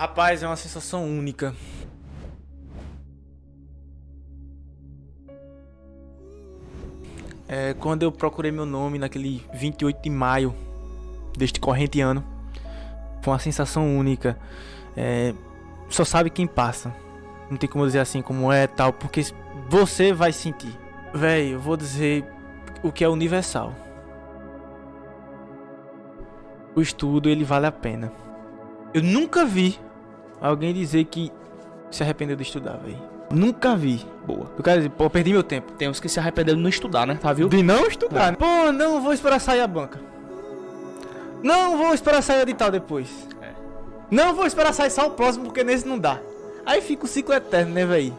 Rapaz, é uma sensação única. É, quando eu procurei meu nome naquele 28 de maio deste corrente ano, foi uma sensação única. É, só sabe quem passa. Não tem como dizer assim como é tal, porque você vai sentir. Velho, eu vou dizer o que é universal. O estudo ele vale a pena. Eu nunca vi alguém dizer que se arrependeu de estudar, velho. Nunca vi. Boa. O cara dizer, pô, perdi meu tempo. Tem uns que se arrependeram de não estudar, né? Tá, viu? De não estudar. É. Pô, não vou esperar sair a banca. Não vou esperar sair de tal depois. É. Não vou esperar sair só o próximo, porque nesse não dá. Aí fica o ciclo eterno, né, velho?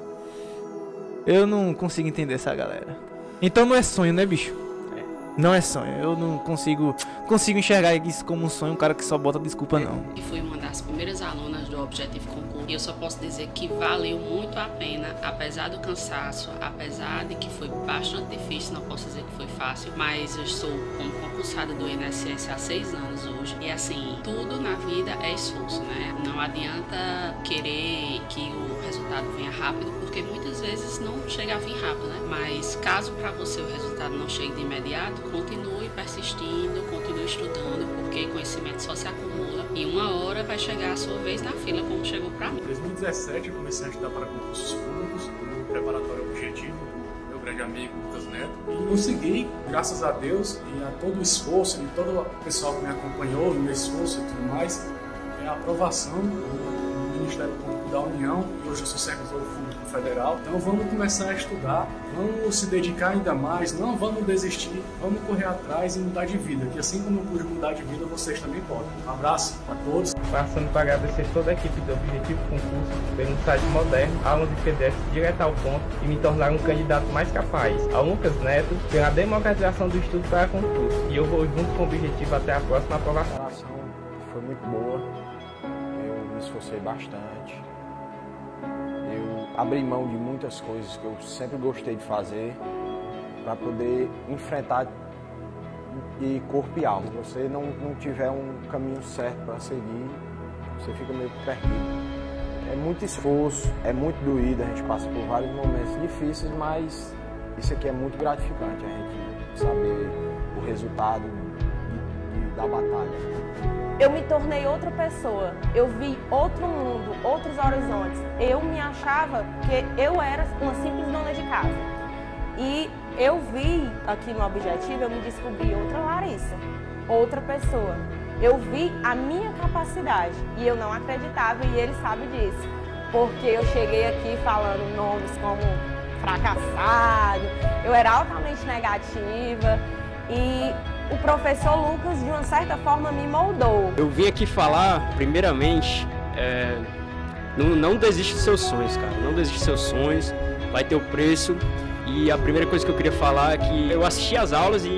Eu não consigo entender essa galera. Então não é sonho, né, bicho? É. Não é sonho. Eu não consigo consigo enxergar isso como um sonho, um cara que só bota desculpa, é. não. E foi uma as primeiras alunas do Objetivo Concurso e eu só posso dizer que valeu muito a pena, apesar do cansaço, apesar de que foi bastante difícil, não posso dizer que foi fácil, mas eu estou como concursada do INSS há seis anos hoje e assim, tudo na vida é esforço, né? Não adianta querer que o resultado venha rápido, porque muitas vezes não chega a vir rápido, né? Mas caso para você o resultado não chegue de imediato, continue persistindo, continue estudando, porque conhecimento só se acumula em uma hora vai chegar a sua vez na fila, como chegou para mim. Em 2017 eu comecei a estudar para concursos públicos, no preparatório objetivo, meu grande amigo Lucas Neto, e consegui, graças a Deus e a todo o esforço de todo o pessoal que me acompanhou, meu esforço e tudo mais, é a aprovação do Ministério Público da União, e hoje eu sou servidor federal. Então vamos começar a estudar, vamos se dedicar ainda mais, não vamos desistir, vamos correr atrás e mudar de vida, que assim como eu pude mudar de vida, vocês também podem. Um abraço a todos. Passando para agradecer toda a equipe do Objetivo Concurso pelo site moderno, aula de PDF direto ao ponto e me tornar um candidato mais capaz. A Lucas Neto pela democratização do estudo para concurso. E eu vou junto com o Objetivo até a próxima aprovação. A foi muito boa, eu me esforcei bastante abri mão de muitas coisas que eu sempre gostei de fazer para poder enfrentar de corpo e alma. Se você não, não tiver um caminho certo para seguir, você fica meio perdido. É muito esforço, é muito doído, a gente passa por vários momentos difíceis, mas isso aqui é muito gratificante, a gente saber o resultado de, de, da batalha eu me tornei outra pessoa. Eu vi outro mundo, outros horizontes. Eu me achava que eu era uma simples dona de casa. E eu vi aqui no Objetivo, eu me descobri outra Larissa, outra pessoa. Eu vi a minha capacidade e eu não acreditava e ele sabe disso. Porque eu cheguei aqui falando nomes como fracassado, eu era altamente negativa e o professor Lucas, de uma certa forma, me moldou. Eu vim aqui falar, primeiramente, é, não, não desiste dos seus sonhos, cara. Não desiste dos seus sonhos, vai ter o preço. E a primeira coisa que eu queria falar é que eu assisti as aulas e,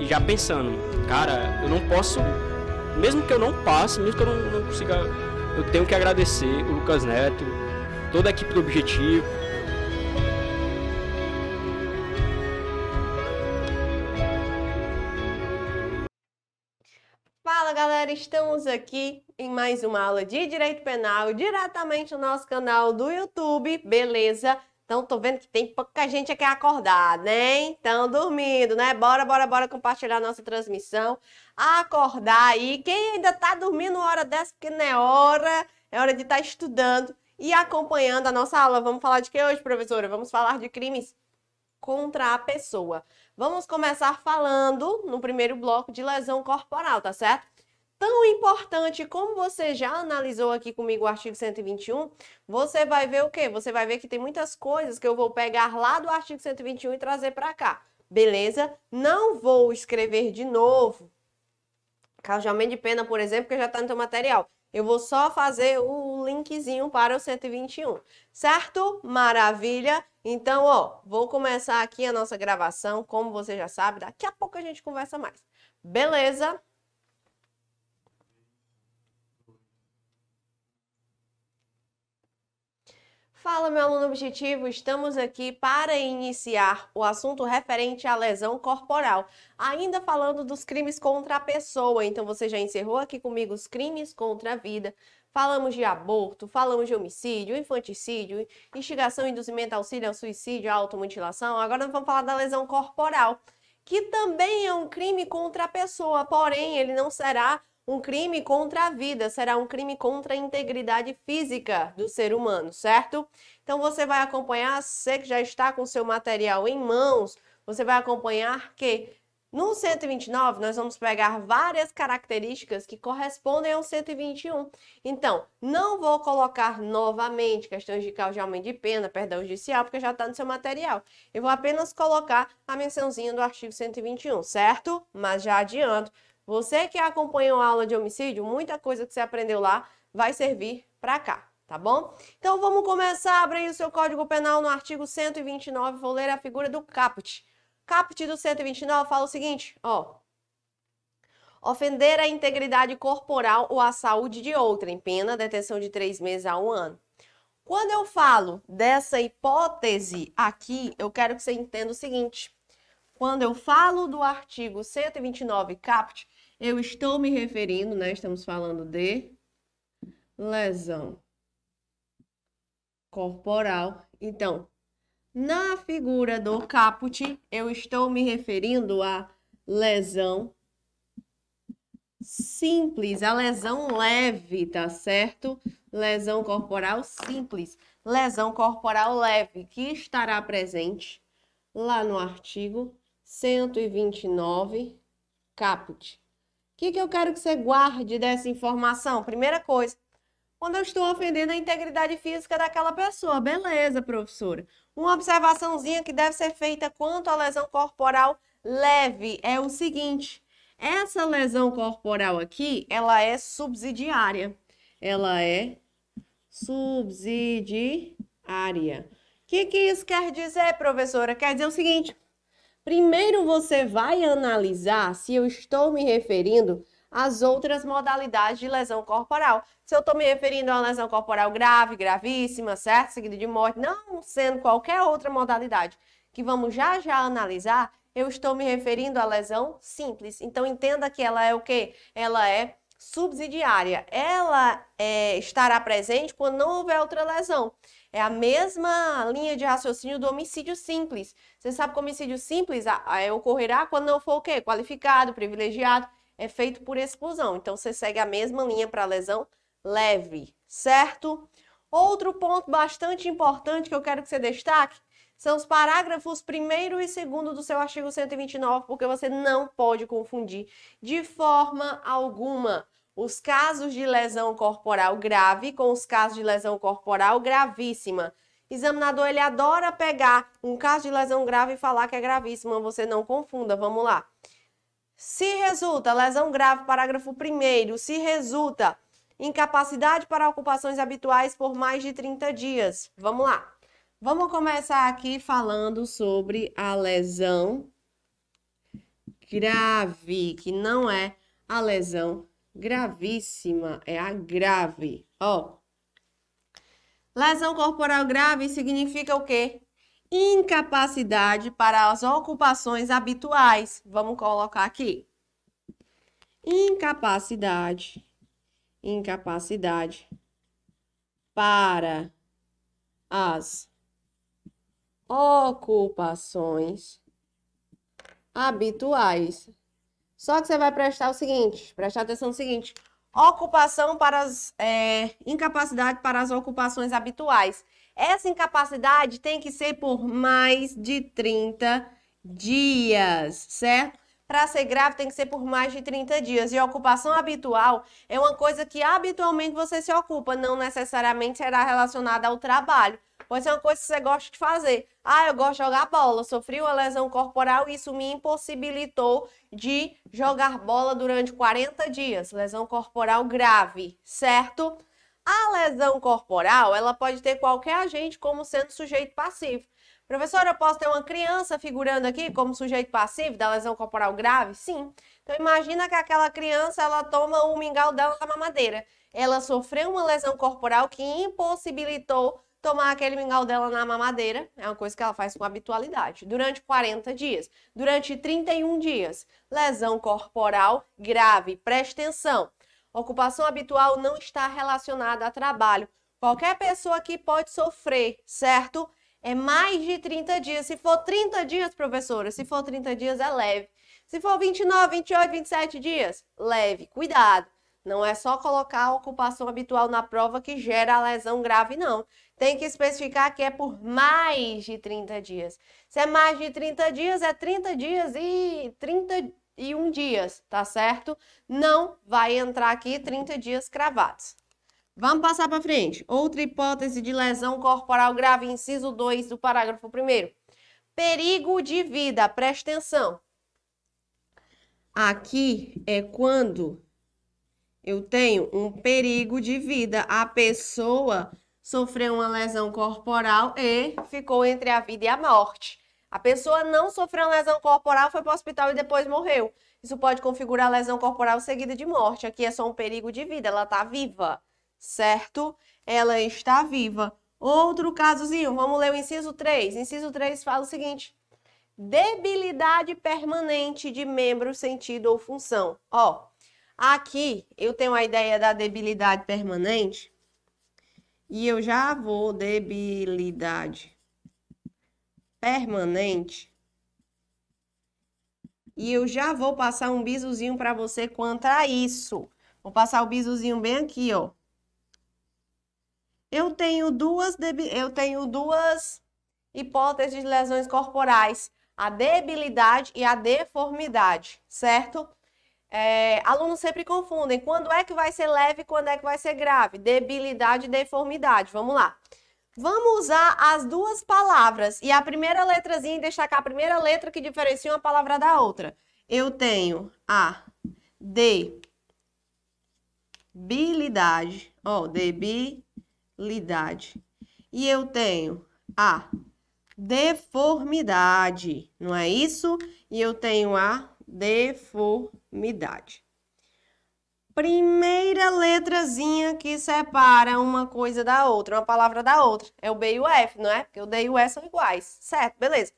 e já pensando, cara, eu não posso, mesmo que eu não passe, mesmo que eu não, não consiga, eu tenho que agradecer o Lucas Neto, toda a equipe do Objetivo, galera, estamos aqui em mais uma aula de Direito Penal, diretamente no nosso canal do YouTube, beleza? Então, tô vendo que tem pouca gente aqui acordada, né? Estão dormindo, né? Bora, bora, bora compartilhar nossa transmissão, acordar aí. Quem ainda tá dormindo hora dessa, porque não é hora, é hora de estar tá estudando e acompanhando a nossa aula. Vamos falar de que hoje, professora? Vamos falar de crimes contra a pessoa. Vamos começar falando no primeiro bloco de lesão corporal, tá certo? tão importante como você já analisou aqui comigo o artigo 121, você vai ver o quê? Você vai ver que tem muitas coisas que eu vou pegar lá do artigo 121 e trazer para cá. Beleza? Não vou escrever de novo. Calchamento de pena, por exemplo, que já está no teu material. Eu vou só fazer o linkzinho para o 121, certo? Maravilha! Então, ó, vou começar aqui a nossa gravação, como você já sabe, daqui a pouco a gente conversa mais. Beleza? Fala, meu aluno objetivo! Estamos aqui para iniciar o assunto referente à lesão corporal. Ainda falando dos crimes contra a pessoa, então você já encerrou aqui comigo os crimes contra a vida. Falamos de aborto, falamos de homicídio, infanticídio, instigação, induzimento, auxílio ao suicídio, automutilação. Agora vamos falar da lesão corporal, que também é um crime contra a pessoa, porém ele não será um crime contra a vida será um crime contra a integridade física do ser humano, certo? Então você vai acompanhar, você que já está com seu material em mãos, você vai acompanhar que no 129, nós vamos pegar várias características que correspondem ao 121. Então, não vou colocar novamente questões de causa de aumento de pena, perdão judicial, porque já está no seu material. Eu vou apenas colocar a mençãozinha do artigo 121, certo? Mas já adianto, você que acompanhou a aula de homicídio, muita coisa que você aprendeu lá vai servir para cá, tá bom? Então vamos começar abra aí o seu Código Penal no artigo 129, vou ler a figura do caput. Caput do 129 fala o seguinte, ó: ofender a integridade corporal ou a saúde de outrem, pena detenção de três meses a um ano. Quando eu falo dessa hipótese aqui, eu quero que você entenda o seguinte. Quando eu falo do artigo 129 caput, eu estou me referindo, né? Estamos falando de lesão corporal. Então, na figura do caput, eu estou me referindo à lesão simples, a lesão leve, tá certo? Lesão corporal simples, lesão corporal leve, que estará presente lá no artigo 129, caput que, que eu quero que você guarde dessa informação? Primeira coisa, quando eu estou ofendendo a integridade física daquela pessoa. Beleza, professora. Uma observaçãozinha que deve ser feita quanto à lesão corporal leve é o seguinte: essa lesão corporal aqui, ela é subsidiária. Ela é subsidiária. O que, que isso quer dizer, professora? Quer dizer o seguinte: Primeiro você vai analisar se eu estou me referindo às outras modalidades de lesão corporal. Se eu estou me referindo a uma lesão corporal grave, gravíssima, certo? Seguida de morte, não sendo qualquer outra modalidade que vamos já já analisar, eu estou me referindo à lesão simples. Então entenda que ela é o quê? Ela é subsidiária. Ela é, estará presente quando não houver outra lesão. É a mesma linha de raciocínio do homicídio simples. Você sabe que o homicídio simples é ocorrerá quando não for o quê? Qualificado, privilegiado, é feito por exclusão. Então, você segue a mesma linha para lesão leve, certo? Outro ponto bastante importante que eu quero que você destaque são os parágrafos 1 e 2 do seu artigo 129, porque você não pode confundir de forma alguma os casos de lesão corporal grave com os casos de lesão corporal gravíssima. Examinador, ele adora pegar um caso de lesão grave e falar que é gravíssima. Você não confunda, vamos lá. Se resulta lesão grave, parágrafo 1 se resulta incapacidade para ocupações habituais por mais de 30 dias. Vamos lá. Vamos começar aqui falando sobre a lesão grave, que não é a lesão gravíssima, é a grave. Ó. Lesão corporal grave significa o quê? Incapacidade para as ocupações habituais. Vamos colocar aqui. Incapacidade. Incapacidade para as ocupações habituais. Só que você vai prestar o seguinte, prestar atenção no seguinte. Ocupação para as... É, incapacidade para as ocupações habituais. Essa incapacidade tem que ser por mais de 30 dias, certo? Para ser grave tem que ser por mais de 30 dias. E ocupação habitual é uma coisa que habitualmente você se ocupa, não necessariamente será relacionada ao trabalho. Pode ser uma coisa que você gosta de fazer. Ah, eu gosto de jogar bola, sofri uma lesão corporal e isso me impossibilitou de jogar bola durante 40 dias. Lesão corporal grave, certo? A lesão corporal, ela pode ter qualquer agente como sendo sujeito passivo. Professora, eu posso ter uma criança figurando aqui como sujeito passivo da lesão corporal grave? Sim. Então imagina que aquela criança, ela toma o mingau dela na mamadeira. Ela sofreu uma lesão corporal que impossibilitou tomar aquele mingau dela na mamadeira, é uma coisa que ela faz com habitualidade, durante 40 dias, durante 31 dias. Lesão corporal grave, preste atenção. Ocupação habitual não está relacionada a trabalho. Qualquer pessoa que pode sofrer, certo? É mais de 30 dias. Se for 30 dias, professora, se for 30 dias é leve. Se for 29, 28, 27 dias, leve, cuidado. Não é só colocar a ocupação habitual na prova que gera a lesão grave, não. Tem que especificar que é por mais de 30 dias. Se é mais de 30 dias, é 30 dias e 31 dias, tá certo? Não vai entrar aqui 30 dias cravados. Vamos passar para frente. Outra hipótese de lesão corporal grave, inciso 2 do parágrafo 1. Perigo de vida, presta atenção. Aqui é quando eu tenho um perigo de vida. A pessoa sofreu uma lesão corporal e ficou entre a vida e a morte. A pessoa não sofreu lesão corporal, foi para o hospital e depois morreu. Isso pode configurar lesão corporal seguida de morte. Aqui é só um perigo de vida, ela está viva, certo? Ela está viva. Outro casozinho, vamos ler o inciso 3. Inciso 3 fala o seguinte: debilidade permanente de membro, sentido ou função. Ó, Aqui eu tenho a ideia da debilidade permanente e eu já vou debilidade permanente e eu já vou passar um bizuzinho para você contra isso. Vou passar o bizuzinho bem aqui, ó. Eu tenho duas eu tenho duas hipóteses de lesões corporais, a debilidade e a deformidade, certo? É, alunos sempre confundem quando é que vai ser leve e quando é que vai ser grave. Debilidade e deformidade. Vamos lá. Vamos usar as duas palavras e a primeira letrazinha e destacar a primeira letra que diferencia uma palavra da outra. Eu tenho a debilidade, ó, debilidade. E eu tenho a deformidade, não é isso? E eu tenho a deformidade umidade. Primeira letrazinha que separa uma coisa da outra, uma palavra da outra. É o B e o F, não é? Porque o D e o E são iguais. Certo, beleza.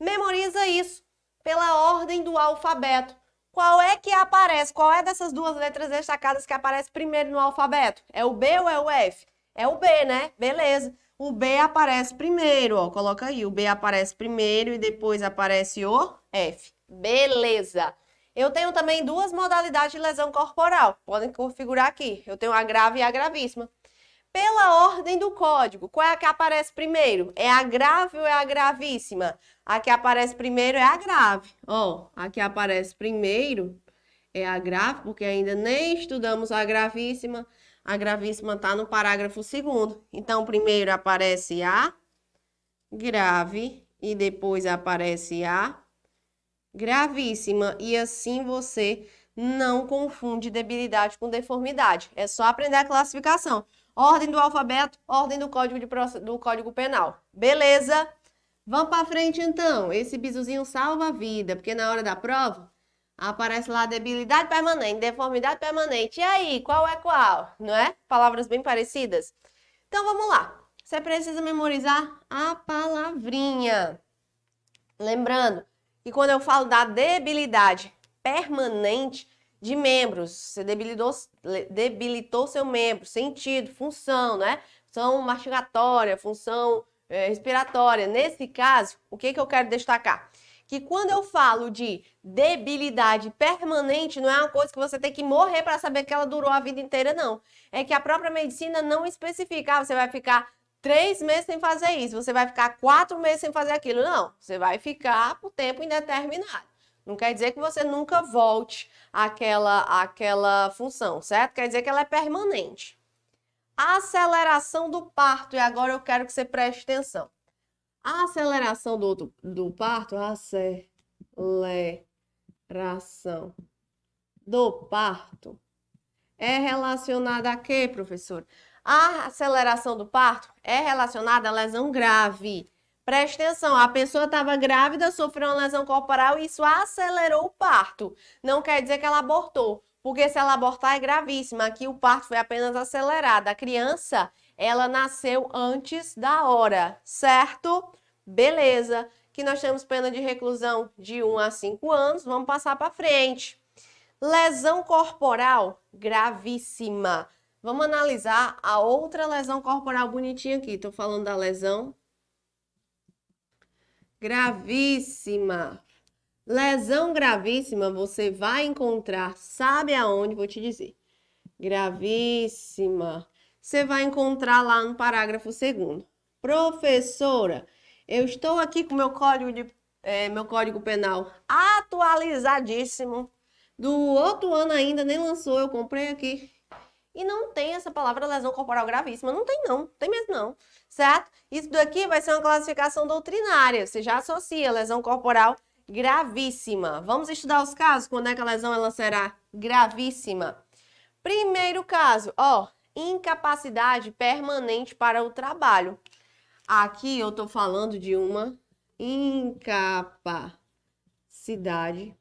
Memoriza isso pela ordem do alfabeto. Qual é que aparece? Qual é dessas duas letras destacadas que aparece primeiro no alfabeto? É o B ou é o F? É o B, né? Beleza. O B aparece primeiro, ó. Coloca aí. O B aparece primeiro e depois aparece o F. Beleza. Eu tenho também duas modalidades de lesão corporal. Podem configurar aqui. Eu tenho a grave e a gravíssima. Pela ordem do código, qual é a que aparece primeiro? É a grave ou é a gravíssima? A que aparece primeiro é a grave. Ó, a que aparece primeiro é a grave, porque ainda nem estudamos a gravíssima. A gravíssima está no parágrafo segundo. Então, primeiro aparece a grave e depois aparece a gravíssima e assim você não confunde debilidade com deformidade. É só aprender a classificação. Ordem do alfabeto, ordem do código, de, do código penal. Beleza? Vamos para frente então. Esse bizuzinho salva a vida, porque na hora da prova aparece lá debilidade permanente, deformidade permanente. E aí, qual é qual? Não é? Palavras bem parecidas. Então vamos lá. Você precisa memorizar a palavrinha. Lembrando, e quando eu falo da debilidade permanente de membros, você debilitou, debilitou seu membro, sentido, função, né? Função mastigatória, função é, respiratória. Nesse caso, o que, que eu quero destacar? Que quando eu falo de debilidade permanente, não é uma coisa que você tem que morrer para saber que ela durou a vida inteira, não. É que a própria medicina não especifica. Ah, você vai ficar três meses sem fazer isso, você vai ficar quatro meses sem fazer aquilo. Não, você vai ficar por tempo indeterminado. Não quer dizer que você nunca volte àquela, àquela função, certo? Quer dizer que ela é permanente. aceleração do parto, e agora eu quero que você preste atenção. A aceleração do, do, do parto, aceleração do parto, é relacionada a quê, professor? A aceleração do parto é relacionada a lesão grave. Preste atenção, a pessoa estava grávida, sofreu uma lesão corporal e isso acelerou o parto. Não quer dizer que ela abortou, porque se ela abortar é gravíssima. Aqui o parto foi apenas acelerado. A criança, ela nasceu antes da hora, certo? Beleza. Que nós temos pena de reclusão de 1 a 5 anos. Vamos passar para frente. Lesão corporal gravíssima. Vamos analisar a outra lesão corporal bonitinha aqui. Estou falando da lesão gravíssima. Lesão gravíssima você vai encontrar, sabe aonde? Vou te dizer. Gravíssima. Você vai encontrar lá no parágrafo segundo. Professora, eu estou aqui com meu código de é, meu código penal atualizadíssimo. Do outro ano ainda nem lançou, eu comprei aqui e não tem essa palavra lesão corporal gravíssima. Não tem, não. Tem mesmo, não. Certo? Isso daqui vai ser uma classificação doutrinária. Você já associa lesão corporal gravíssima. Vamos estudar os casos. Quando é que a lesão ela será gravíssima? Primeiro caso, ó, incapacidade permanente para o trabalho. Aqui eu tô falando de uma incapacidade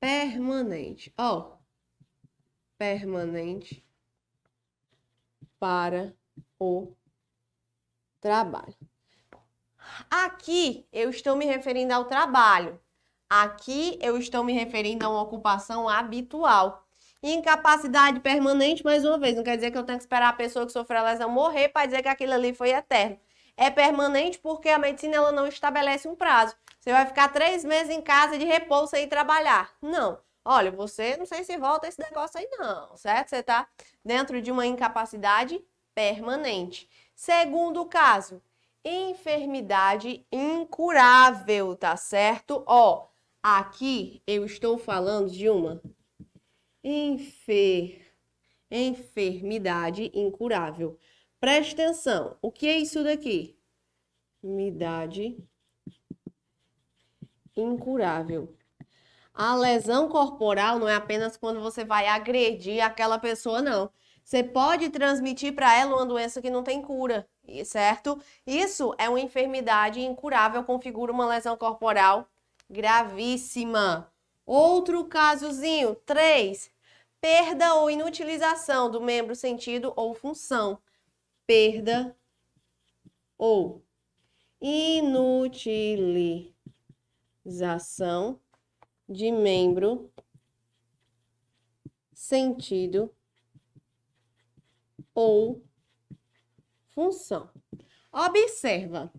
permanente. Ó, permanente para o trabalho. Aqui eu estou me referindo ao trabalho. Aqui eu estou me referindo a uma ocupação habitual. Incapacidade permanente, mais uma vez, não quer dizer que eu tenho que esperar a pessoa que sofreu a lesão morrer para dizer que aquilo ali foi eterno. É permanente porque a medicina ela não estabelece um prazo. Você vai ficar três meses em casa de repouso sem trabalhar. Não. Olha, você não sei se volta esse negócio aí, não, certo? Você está dentro de uma incapacidade permanente. Segundo caso, enfermidade incurável, tá certo? Ó, aqui eu estou falando de uma enfer... enfermidade incurável. Preste atenção, o que é isso daqui? Enfermidade incurável. A lesão corporal não é apenas quando você vai agredir aquela pessoa, não. Você pode transmitir para ela uma doença que não tem cura, certo? Isso é uma enfermidade incurável, configura uma lesão corporal gravíssima. Outro casozinho, três: Perda ou inutilização do membro, sentido ou função. Perda ou inutilização de membro, sentido ou função. Observa.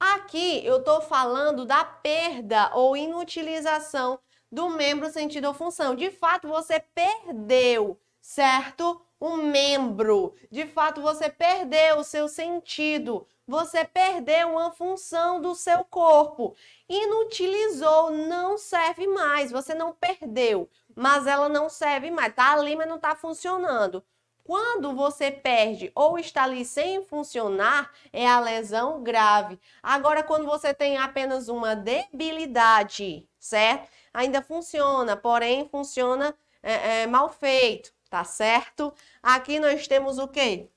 Aqui eu estou falando da perda ou inutilização do membro, sentido ou função. De fato, você perdeu, certo? Um membro. De fato, você perdeu o seu sentido você perdeu uma função do seu corpo. Inutilizou, não serve mais. Você não perdeu, mas ela não serve mais. Tá ali, mas não tá funcionando. Quando você perde ou está ali sem funcionar, é a lesão grave. Agora, quando você tem apenas uma debilidade, certo? Ainda funciona, porém funciona é, é, mal feito, tá certo? Aqui nós temos o quê?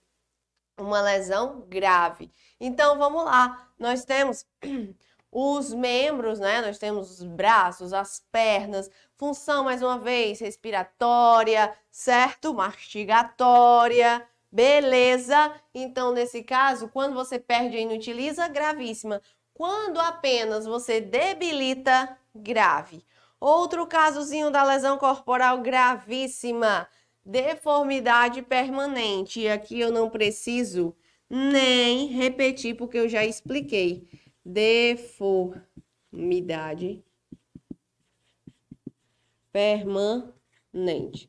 uma lesão grave. Então vamos lá, nós temos os membros, né? Nós temos os braços, as pernas, função mais uma vez respiratória, certo? Mastigatória. Beleza? Então, nesse caso, quando você perde e inutiliza, gravíssima. Quando apenas você debilita, grave. Outro casozinho da lesão corporal gravíssima deformidade permanente. E aqui eu não preciso nem repetir, porque eu já expliquei. Deformidade permanente.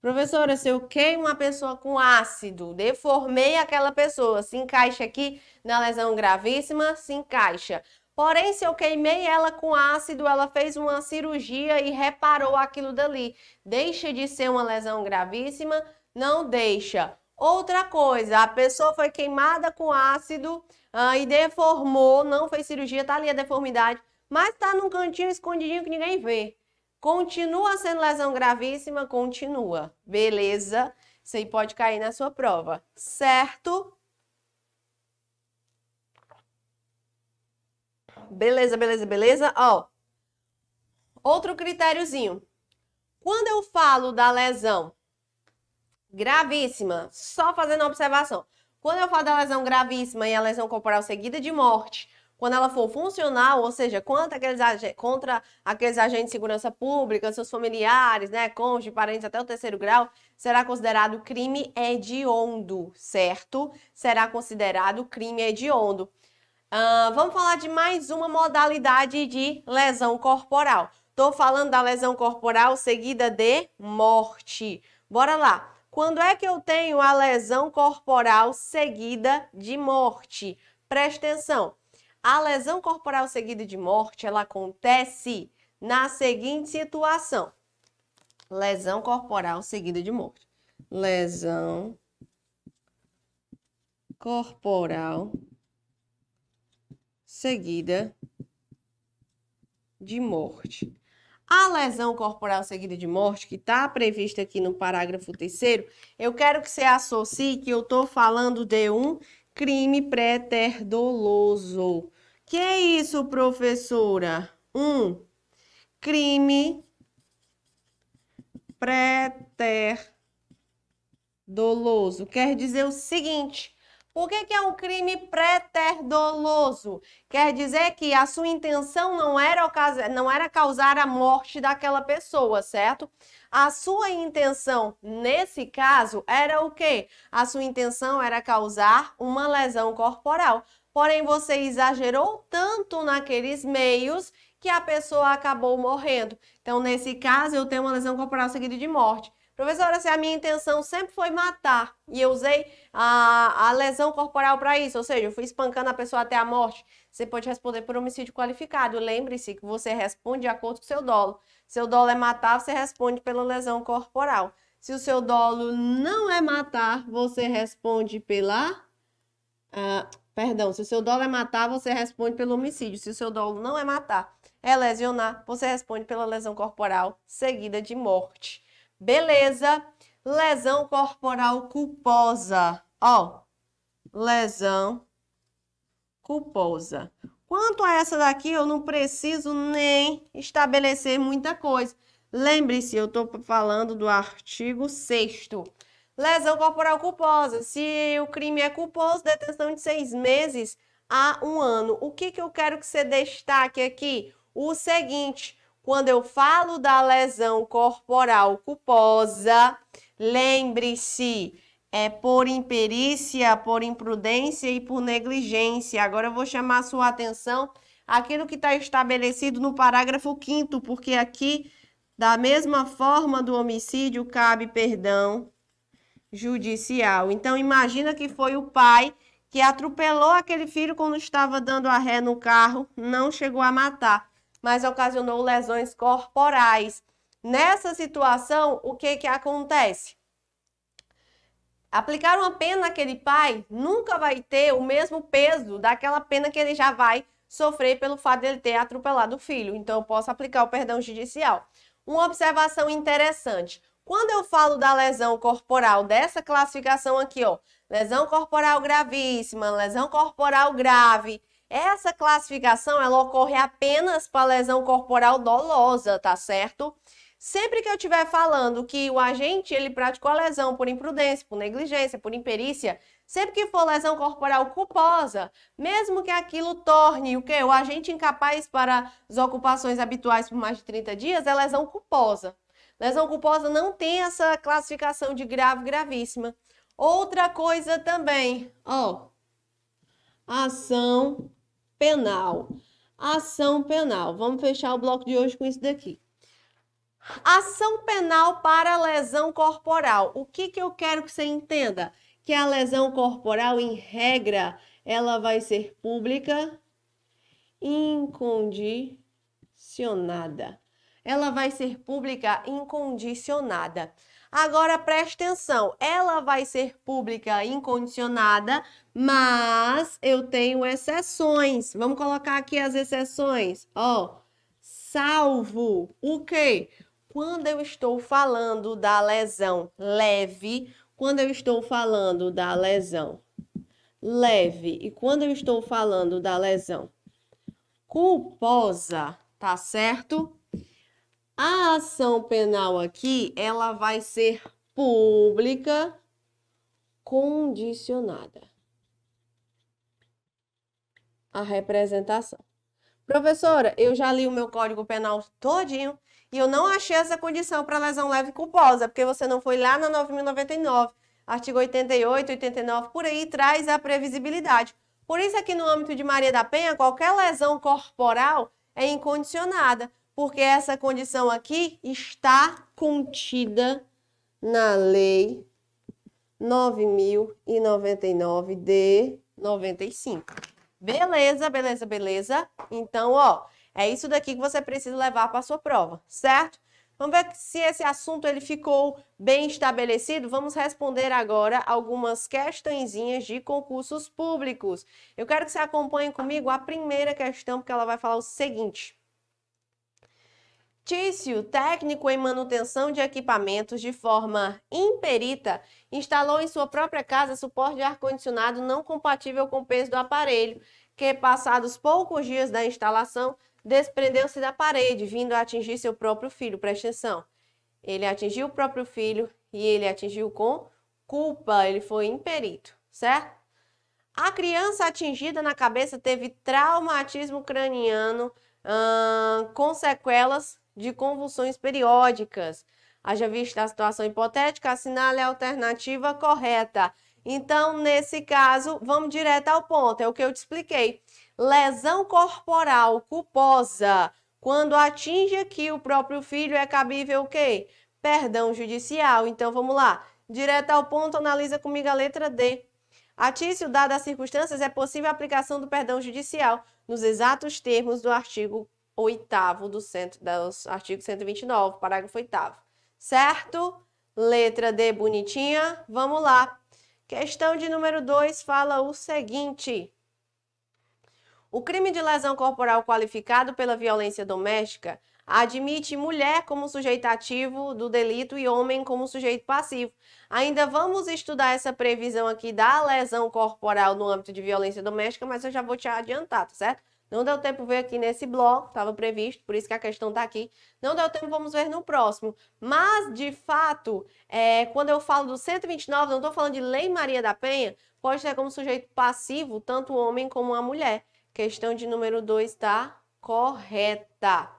Professora, se eu queimo uma pessoa com ácido, deformei aquela pessoa, se encaixa aqui na lesão gravíssima, se encaixa. Porém, se eu queimei ela com ácido, ela fez uma cirurgia e reparou aquilo dali. Deixa de ser uma lesão gravíssima? Não deixa. Outra coisa, a pessoa foi queimada com ácido ah, e deformou, não fez cirurgia, tá ali a deformidade, mas tá num cantinho escondidinho que ninguém vê. Continua sendo lesão gravíssima? Continua. Beleza? Isso aí pode cair na sua prova, certo? Beleza, beleza, beleza. Ó, outro critériozinho. Quando eu falo da lesão gravíssima, só fazendo uma observação. Quando eu falo da lesão gravíssima e a lesão corporal seguida de morte, quando ela for funcional, ou seja, contra aqueles, contra aqueles agentes de segurança pública, seus familiares, né, cônjuge, parentes até o terceiro grau, será considerado crime hediondo, certo? Será considerado crime hediondo. Uh, vamos falar de mais uma modalidade de lesão corporal. Estou falando da lesão corporal seguida de morte. Bora lá. Quando é que eu tenho a lesão corporal seguida de morte? Presta atenção. A lesão corporal seguida de morte, ela acontece na seguinte situação. Lesão corporal seguida de morte. Lesão corporal seguida de morte. A lesão corporal seguida de morte, que está prevista aqui no parágrafo terceiro, eu quero que você associe que eu estou falando de um crime preterdoloso. Que é isso, professora? Um crime preterdoloso. Quer dizer o seguinte: o que, que é um crime preterdoloso? Quer dizer que a sua intenção não era, não era causar a morte daquela pessoa, certo? A sua intenção, nesse caso, era o quê? A sua intenção era causar uma lesão corporal. Porém, você exagerou tanto naqueles meios que a pessoa acabou morrendo. Então, nesse caso, eu tenho uma lesão corporal seguida de morte. Professora, se assim, a minha intenção sempre foi matar e eu usei a, a lesão corporal para isso, ou seja, eu fui espancando a pessoa até a morte, você pode responder por homicídio qualificado. Lembre-se que você responde de acordo com o seu dolo. Seu dolo é matar, você responde pela lesão corporal. Se o seu dolo não é matar, você responde pela. Ah, perdão, se o seu dolo é matar, você responde pelo homicídio. Se o seu dolo não é matar, é lesionar, você responde pela lesão corporal seguida de morte. Beleza. Lesão corporal culposa. Ó, lesão culposa. Quanto a essa daqui, eu não preciso nem estabelecer muita coisa. Lembre-se, eu estou falando do artigo 6 Lesão corporal culposa. Se o crime é culposo, detenção de seis meses a um ano. O que, que eu quero que você destaque aqui? O seguinte, quando eu falo da lesão corporal culposa, lembre-se, é por imperícia, por imprudência e por negligência. Agora eu vou chamar a sua atenção aquilo que está estabelecido no parágrafo 5 porque aqui, da mesma forma do homicídio, cabe perdão judicial. Então, imagina que foi o pai que atropelou aquele filho quando estava dando a ré no carro, não chegou a matar mas ocasionou lesões corporais. Nessa situação, o que, que acontece? Aplicar uma pena àquele pai nunca vai ter o mesmo peso daquela pena que ele já vai sofrer pelo fato dele ter atropelado o filho. Então, eu posso aplicar o perdão judicial. Uma observação interessante. Quando eu falo da lesão corporal, dessa classificação aqui, ó, lesão corporal gravíssima, lesão corporal grave, essa classificação ela ocorre apenas para lesão corporal dolosa, tá certo? Sempre que eu estiver falando que o agente ele praticou a lesão por imprudência, por negligência, por imperícia, sempre que for lesão corporal culposa, mesmo que aquilo torne o quê? O agente incapaz para as ocupações habituais por mais de 30 dias, é lesão culposa. Lesão culposa não tem essa classificação de grave gravíssima. Outra coisa também, ó, ação penal. Ação penal. Vamos fechar o bloco de hoje com isso daqui. Ação penal para lesão corporal. O que, que eu quero que você entenda? Que a lesão corporal, em regra, ela vai ser pública, incondicionada. Ela vai ser pública incondicionada. Agora preste atenção, ela vai ser pública incondicionada, mas eu tenho exceções. Vamos colocar aqui as exceções. Ó, salvo o quê? Quando eu estou falando da lesão leve, quando eu estou falando da lesão leve e quando eu estou falando da lesão culposa, tá certo? A ação penal aqui, ela vai ser pública condicionada. A representação. Professora, eu já li o meu Código Penal todinho e eu não achei essa condição para lesão leve culposa, porque você não foi lá na 9099. Artigo 88, 89, por aí traz a previsibilidade. Por isso aqui é no âmbito de Maria da Penha, qualquer lesão corporal é incondicionada porque essa condição aqui está contida na Lei 9099 de 95. Beleza, beleza, beleza? Então, ó, é isso daqui que você precisa levar para sua prova, certo? Vamos ver se esse assunto ele ficou bem estabelecido. Vamos responder agora algumas questõezinhas de concursos públicos. Eu quero que você acompanhe comigo a primeira questão, porque ela vai falar o seguinte. Tício, técnico em manutenção de equipamentos de forma imperita, instalou em sua própria casa suporte de ar-condicionado não compatível com o peso do aparelho, que, passados poucos dias da instalação, desprendeu-se da parede, vindo a atingir seu próprio filho. Presta atenção. Ele atingiu o próprio filho e ele atingiu com culpa, ele foi imperito, certo? A criança atingida na cabeça teve traumatismo craniano hum, com sequelas de convulsões periódicas. Haja vista a situação hipotética, assinale a alternativa correta. Então, nesse caso, vamos direto ao ponto, é o que eu te expliquei. Lesão corporal culposa, quando atinge aqui o próprio filho, é cabível o quê? Perdão judicial. Então, vamos lá. Direto ao ponto, analisa comigo a letra D. Atício, dadas as circunstâncias, é possível a aplicação do perdão judicial nos exatos termos do artigo oitavo do, centro, dos artigo 129, parágrafo oitavo. Certo? Letra D bonitinha. Vamos lá. Questão de número 2 fala o seguinte. O crime de lesão corporal qualificado pela violência doméstica admite mulher como sujeito ativo do delito e homem como sujeito passivo. Ainda vamos estudar essa previsão aqui da lesão corporal no âmbito de violência doméstica, mas eu já vou te adiantar, tá certo? Não deu tempo ver aqui nesse bloco, estava previsto, por isso que a questão está aqui. Não deu tempo, vamos ver no próximo. Mas, de fato, é, quando eu falo do 129, não estou falando de Lei Maria da Penha, pode ser é como sujeito passivo tanto o homem como a mulher. Questão de número 2 está correta.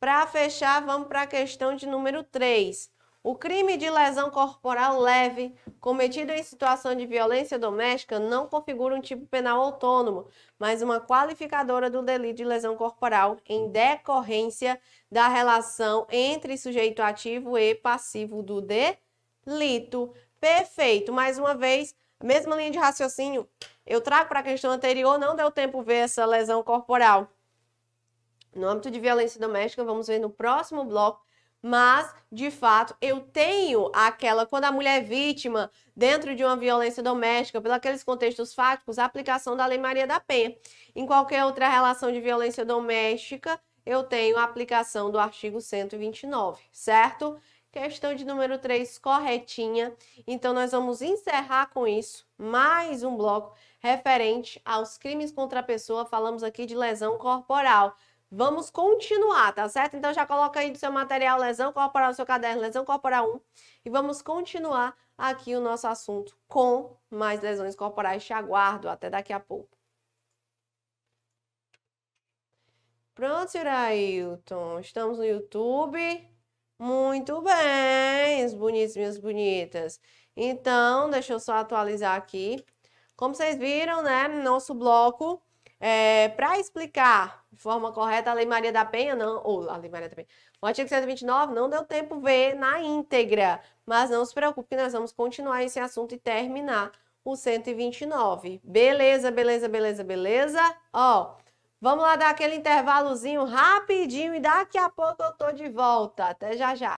Para fechar, vamos para a questão de número 3. O crime de lesão corporal leve, cometido em situação de violência doméstica, não configura um tipo penal autônomo, mas uma qualificadora do delito de lesão corporal em decorrência da relação entre sujeito ativo e passivo do delito. Perfeito. Mais uma vez, mesma linha de raciocínio. Eu trago para a questão anterior, não deu tempo ver essa lesão corporal. No âmbito de violência doméstica, vamos ver no próximo bloco mas de fato eu tenho aquela quando a mulher é vítima dentro de uma violência doméstica, pelos aqueles contextos fáticos, a aplicação da Lei Maria da Penha. Em qualquer outra relação de violência doméstica, eu tenho a aplicação do artigo 129, certo? Questão de número 3 corretinha. Então nós vamos encerrar com isso mais um bloco referente aos crimes contra a pessoa. Falamos aqui de lesão corporal. Vamos continuar, tá certo? Então já coloca aí do seu material lesão corporal, seu caderno lesão corporal 1 e vamos continuar aqui o nosso assunto com mais lesões corporais. Te aguardo até daqui a pouco. Pronto, Irailton. Estamos no YouTube. Muito bem, os bonitos, minhas bonitas. Então, deixa eu só atualizar aqui. Como vocês viram, né, nosso bloco é, para explicar forma correta a Lei Maria da Penha, não, ou a Lei Maria da Penha, o artigo 129 não deu tempo ver na íntegra, mas não se preocupe, nós vamos continuar esse assunto e terminar o 129. Beleza, beleza, beleza, beleza? Ó, vamos lá dar aquele intervalozinho rapidinho e daqui a pouco eu tô de volta. Até já já.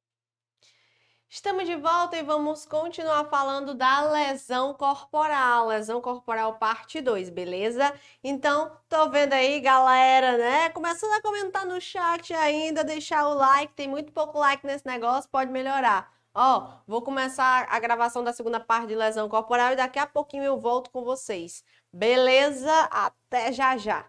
Estamos de volta e vamos continuar falando da lesão corporal, lesão corporal parte 2, beleza? Então, tô vendo aí, galera, né? Começando a comentar no chat ainda, deixar o like, tem muito pouco like nesse negócio, pode melhorar. Ó, vou começar a gravação da segunda parte de lesão corporal e daqui a pouquinho eu volto com vocês. Beleza? Até já já.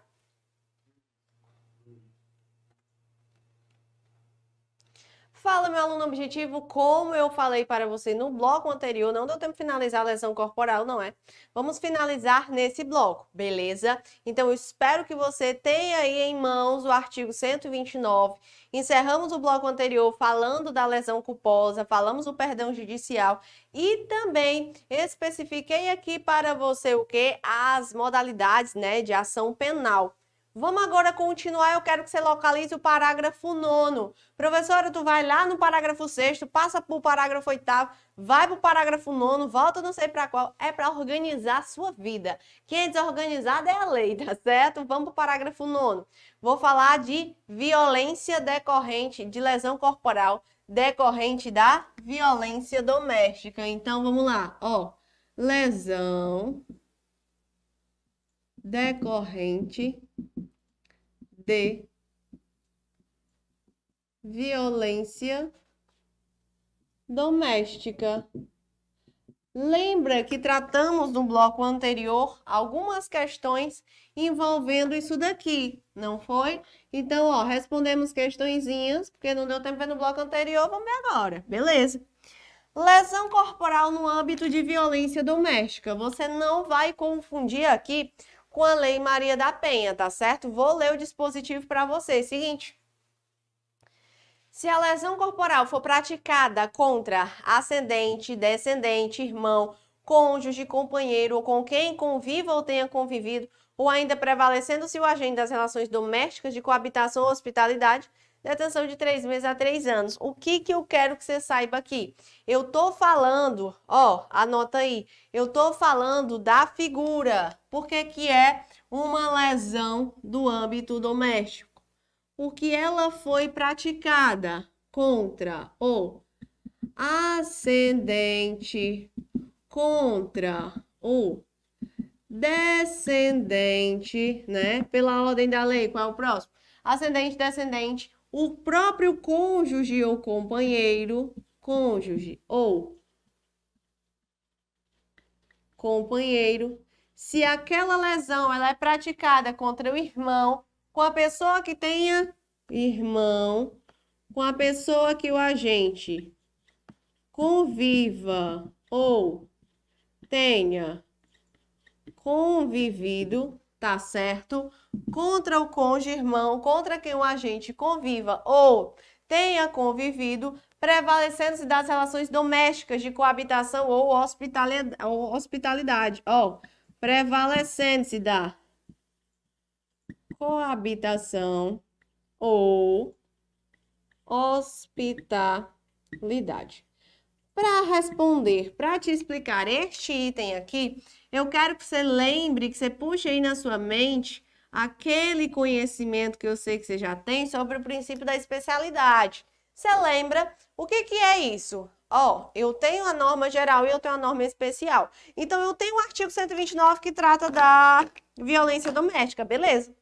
Fala, meu aluno objetivo, como eu falei para você no bloco anterior, não deu tempo de finalizar a lesão corporal, não é? Vamos finalizar nesse bloco, beleza? Então, eu espero que você tenha aí em mãos o artigo 129. Encerramos o bloco anterior falando da lesão culposa, falamos do perdão judicial e também especifiquei aqui para você o que? As modalidades né, de ação penal. Vamos agora continuar, eu quero que você localize o parágrafo nono. Professora, tu vai lá no parágrafo sexto, passa para o parágrafo oitavo, vai para o parágrafo nono, volta não sei para qual, é para organizar a sua vida. Quem é desorganizado é a lei, tá certo? Vamos para o parágrafo nono. Vou falar de violência decorrente de lesão corporal decorrente da violência doméstica. Então, vamos lá, ó. Lesão decorrente de violência doméstica. Lembra que tratamos no bloco anterior algumas questões envolvendo isso daqui, não foi? Então, ó, respondemos questõezinhas, porque não deu tempo ver no bloco anterior, vamos ver agora, beleza? Lesão corporal no âmbito de violência doméstica. Você não vai confundir aqui com a Lei Maria da Penha, tá certo? Vou ler o dispositivo para vocês. Seguinte. Se a lesão corporal for praticada contra ascendente, descendente, irmão, cônjuge, companheiro ou com quem conviva ou tenha convivido, ou ainda prevalecendo-se o agente das relações domésticas de coabitação ou hospitalidade, detenção de três meses a três anos. O que, que eu quero que você saiba aqui? Eu tô falando, ó, anota aí, eu tô falando da figura. Por que, que é uma lesão do âmbito doméstico? Porque ela foi praticada contra o ascendente, contra o descendente, né? Pela ordem da lei, qual é o próximo? Ascendente, descendente o próprio cônjuge ou companheiro, cônjuge ou companheiro, se aquela lesão ela é praticada contra o irmão, com a pessoa que tenha irmão, com a pessoa que o agente conviva ou tenha convivido, tá certo? Contra o cônjuge irmão, contra quem o agente conviva ou tenha convivido, prevalecendo-se das relações domésticas de coabitação ou, hospitalidade. Ó, oh, prevalecendo-se da coabitação ou hospitalidade. Para responder, para te explicar este item aqui, eu quero que você lembre, que você puxe aí na sua mente aquele conhecimento que eu sei que você já tem sobre o princípio da especialidade. Você lembra o que, que é isso? Ó, oh, eu tenho a norma geral e eu tenho a norma especial. Então, eu tenho o artigo 129 que trata da violência doméstica, beleza?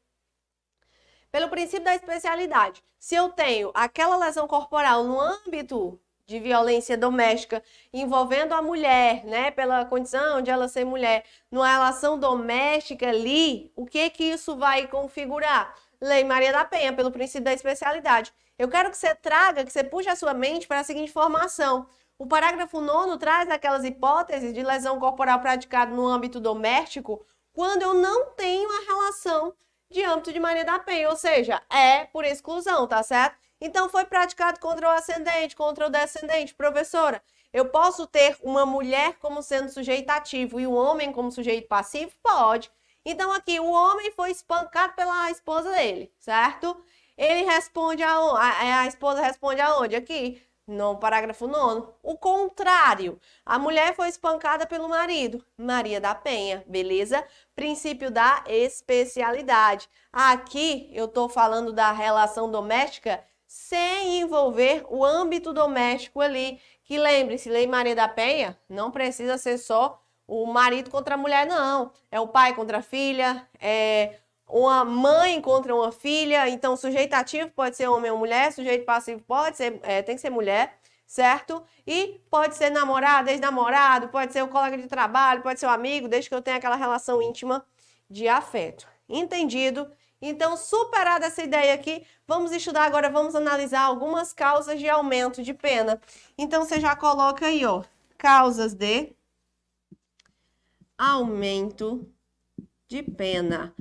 Pelo princípio da especialidade, se eu tenho aquela lesão corporal no âmbito de violência doméstica envolvendo a mulher, né, pela condição de ela ser mulher, numa relação doméstica ali, o que que isso vai configurar? Lei Maria da Penha, pelo princípio da especialidade. Eu quero que você traga, que você puxe a sua mente para a seguinte informação. O parágrafo 9 traz aquelas hipóteses de lesão corporal praticada no âmbito doméstico quando eu não tenho a relação de âmbito de Maria da Penha, ou seja, é por exclusão, tá certo? Então foi praticado contra o ascendente, contra o descendente. Professora, eu posso ter uma mulher como sendo sujeito ativo e o um homem como sujeito passivo? Pode. Então aqui, o homem foi espancado pela esposa dele, certo? Ele responde A, a esposa responde aonde? Aqui, no parágrafo 9. O contrário. A mulher foi espancada pelo marido. Maria da Penha, beleza? Princípio da especialidade. Aqui eu estou falando da relação doméstica sem envolver o âmbito doméstico ali. Que lembre-se, Lei Maria da Penha não precisa ser só o marido contra a mulher, não. É o pai contra a filha, é uma mãe contra uma filha. Então, sujeito ativo pode ser homem ou mulher, sujeito passivo pode ser, é, tem que ser mulher, certo? E pode ser namorado, ex-namorado, pode ser o colega de trabalho, pode ser o amigo, desde que eu tenha aquela relação íntima de afeto. Entendido? Então, superada essa ideia aqui, vamos estudar agora, vamos analisar algumas causas de aumento de pena. Então, você já coloca aí, ó, causas de aumento de pena.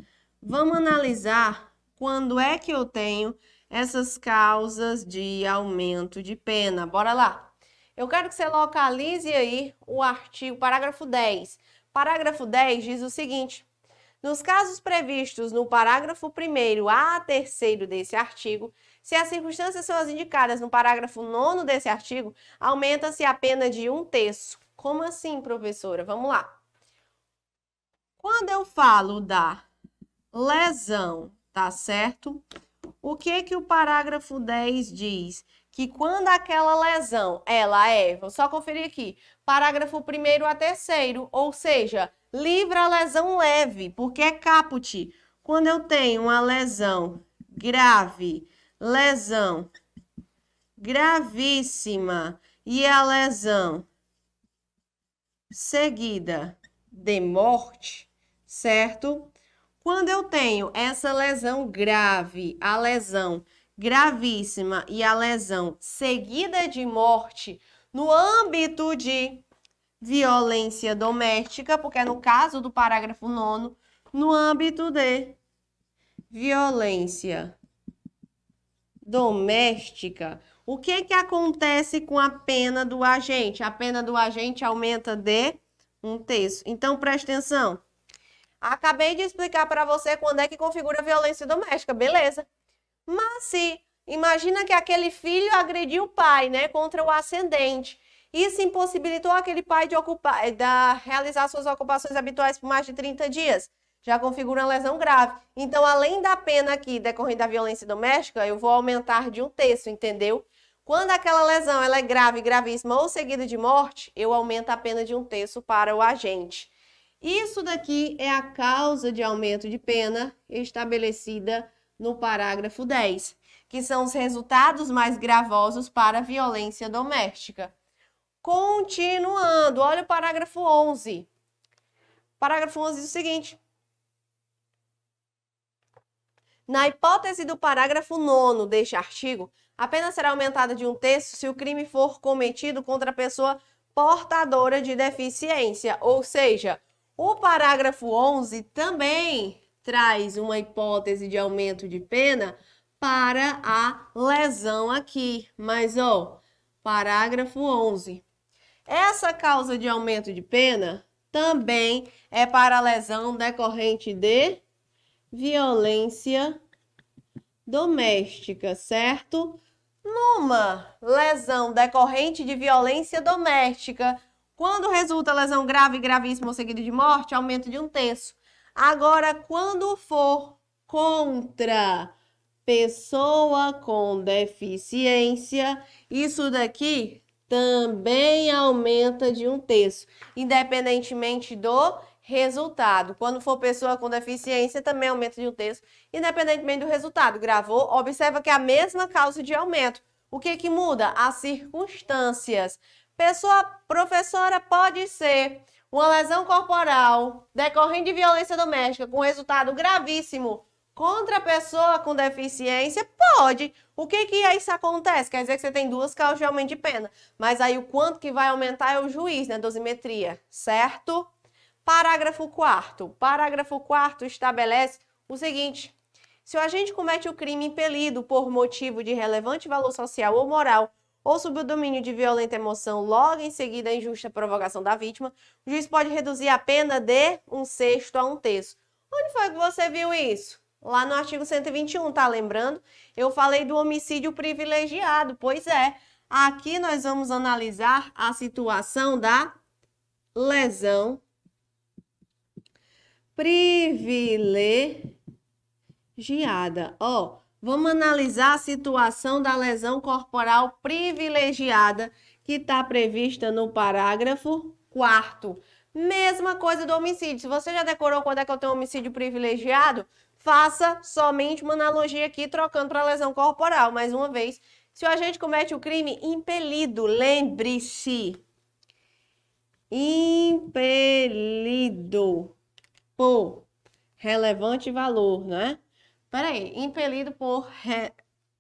Vamos analisar quando é que eu tenho essas causas de aumento de pena. Bora lá. Eu quero que você localize aí o artigo, parágrafo 10. Parágrafo 10 diz o seguinte: nos casos previstos no parágrafo 1 a 3 desse artigo, se as circunstâncias são as indicadas no parágrafo 9 desse artigo, aumenta-se a pena de um terço. Como assim, professora? Vamos lá. Quando eu falo da lesão, tá certo? O que que o parágrafo 10 diz? que quando aquela lesão, ela é, vou só conferir aqui, parágrafo 1 a 3 ou seja, livra a lesão leve, porque é caput. Quando eu tenho uma lesão grave, lesão gravíssima e a lesão seguida de morte, certo? Quando eu tenho essa lesão grave, a lesão gravíssima e a lesão seguida de morte no âmbito de violência doméstica, porque é no caso do parágrafo 9, no âmbito de violência doméstica, o que que acontece com a pena do agente? A pena do agente aumenta de um terço. Então, preste atenção. Acabei de explicar para você quando é que configura violência doméstica, beleza? Mas se imagina que aquele filho agrediu o pai, né, contra o ascendente. Isso impossibilitou aquele pai de ocupar, da realizar suas ocupações habituais por mais de 30 dias. Já configura uma lesão grave. Então, além da pena aqui decorrente da violência doméstica, eu vou aumentar de um terço, entendeu? Quando aquela lesão ela é grave, gravíssima ou seguida de morte, eu aumento a pena de um terço para o agente. Isso daqui é a causa de aumento de pena estabelecida no parágrafo 10, que são os resultados mais gravosos para a violência doméstica. Continuando, olha o parágrafo 11. Parágrafo 11 diz é o seguinte: Na hipótese do parágrafo 9 deste artigo, a pena será aumentada de um terço se o crime for cometido contra a pessoa portadora de deficiência, ou seja, o parágrafo 11 também traz uma hipótese de aumento de pena para a lesão aqui. Mas, ó, parágrafo 11. Essa causa de aumento de pena também é para a lesão decorrente de violência doméstica, certo? Numa lesão decorrente de violência doméstica, quando resulta lesão grave, gravíssima ou seguida de morte, aumento de um terço. Agora, quando for contra pessoa com deficiência, isso daqui também aumenta de um terço, independentemente do resultado. Quando for pessoa com deficiência, também aumenta de um terço, independentemente do resultado. Gravou? Observa que é a mesma causa de aumento. O que, que muda? As circunstâncias. Pessoa professora pode ser uma lesão corporal decorrente de violência doméstica com resultado gravíssimo contra a pessoa com deficiência, pode. O que que é isso acontece? Quer dizer que você tem duas causas de aumento de pena. Mas aí o quanto que vai aumentar é o juiz né, dosimetria, certo? Parágrafo 4 Parágrafo 4 estabelece o seguinte: se o agente comete o crime impelido por motivo de relevante valor social ou moral ou sob o domínio de violenta emoção logo em seguida à injusta provocação da vítima, o juiz pode reduzir a pena de um sexto a um terço. Onde foi que você viu isso? Lá no artigo 121, tá lembrando? Eu falei do homicídio privilegiado, pois é. Aqui nós vamos analisar a situação da lesão privilegiada. Ó, Vamos analisar a situação da lesão corporal privilegiada que está prevista no parágrafo 4. Mesma coisa do homicídio. Se você já decorou quando é que eu tenho homicídio privilegiado, faça somente uma analogia aqui, trocando para lesão corporal. Mais uma vez, se o agente comete o crime impelido, lembre-se. Impelido por relevante valor, não é? Peraí, impelido por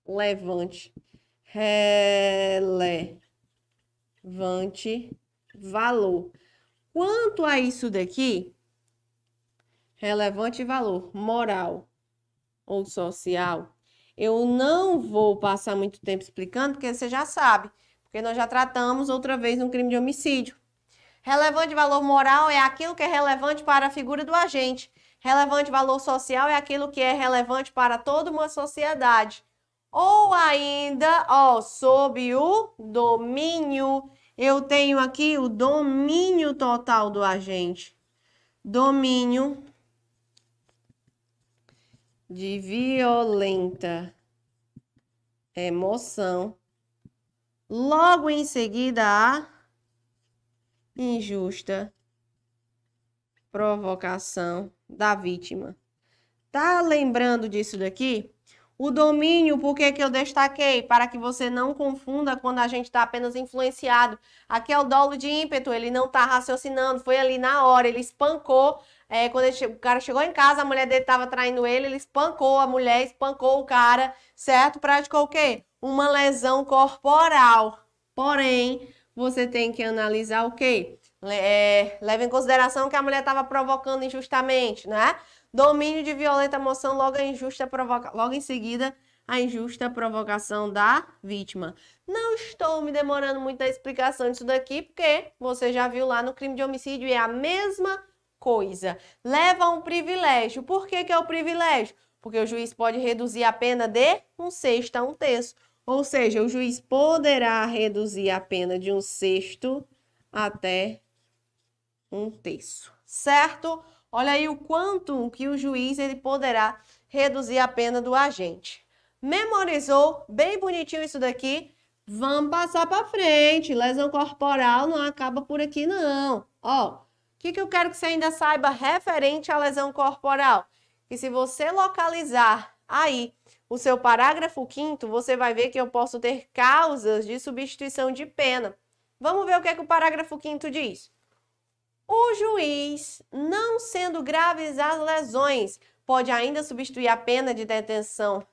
relevante. Relevante valor. Quanto a isso daqui, relevante valor moral ou social, eu não vou passar muito tempo explicando, porque você já sabe, porque nós já tratamos outra vez um crime de homicídio. Relevante valor moral é aquilo que é relevante para a figura do agente. Relevante valor social é aquilo que é relevante para toda uma sociedade. Ou ainda, ó, sob o domínio. Eu tenho aqui o domínio total do agente. Domínio de violenta emoção. Logo em seguida, a injusta provocação da vítima. Tá lembrando disso daqui? O domínio, por que, que eu destaquei? Para que você não confunda quando a gente está apenas influenciado. Aqui é o dolo de ímpeto, ele não tá raciocinando, foi ali na hora, ele espancou. É, quando ele, o cara chegou em casa, a mulher dele estava traindo ele, ele espancou a mulher, espancou o cara, certo? Praticou o quê? Uma lesão corporal. Porém, você tem que analisar o quê? É, leva em consideração que a mulher estava provocando injustamente, né? Domínio de violenta emoção, logo a injusta provoca... logo em seguida a injusta provocação da vítima. Não estou me demorando muito na explicação disso daqui, porque você já viu lá no crime de homicídio é a mesma coisa. Leva um privilégio. Por que, que é o privilégio? Porque o juiz pode reduzir a pena de um sexto a um terço. Ou seja, o juiz poderá reduzir a pena de um sexto até um terço, certo? Olha aí o quanto que o juiz ele poderá reduzir a pena do agente. Memorizou? Bem bonitinho isso daqui. Vamos passar para frente. Lesão corporal não acaba por aqui, não. Ó, o que, que eu quero que você ainda saiba referente à lesão corporal? Que se você localizar aí o seu parágrafo quinto, você vai ver que eu posso ter causas de substituição de pena. Vamos ver o que, é que o parágrafo quinto diz. O juiz, não sendo graves as lesões, pode ainda substituir a pena de detenção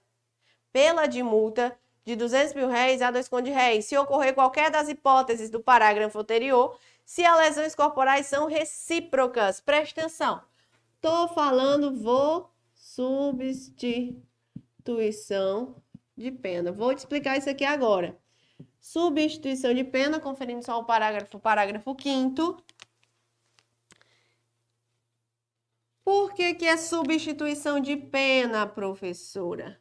pela de multa de 200 mil réis a 2 contos de réis, se ocorrer qualquer das hipóteses do parágrafo anterior, se as lesões corporais são recíprocas. Presta atenção. Tô falando, vou substituição de pena. Vou te explicar isso aqui agora. Substituição de pena, conferindo só o parágrafo, parágrafo quinto. Por que, que é substituição de pena, professora?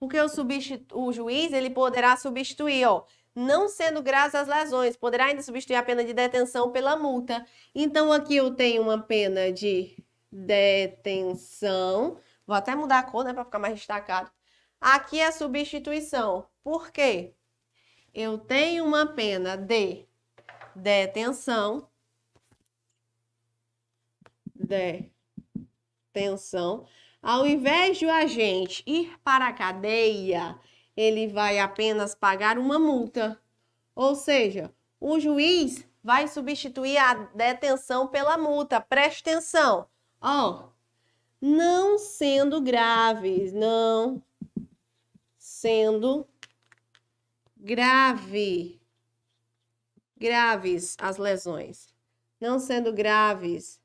Porque o, substitu... o juiz ele poderá substituir, ó, não sendo graves as lesões, poderá ainda substituir a pena de detenção pela multa. Então, aqui eu tenho uma pena de detenção. Vou até mudar a cor, né, para ficar mais destacado. Aqui é substituição. Por quê? Eu tenho uma pena de detenção. Detenção pensão, ao invés de o agente ir para a cadeia, ele vai apenas pagar uma multa. Ou seja, o juiz vai substituir a detenção pela multa. Preste atenção. Ó, oh, não sendo graves, não sendo grave, graves as lesões, não sendo graves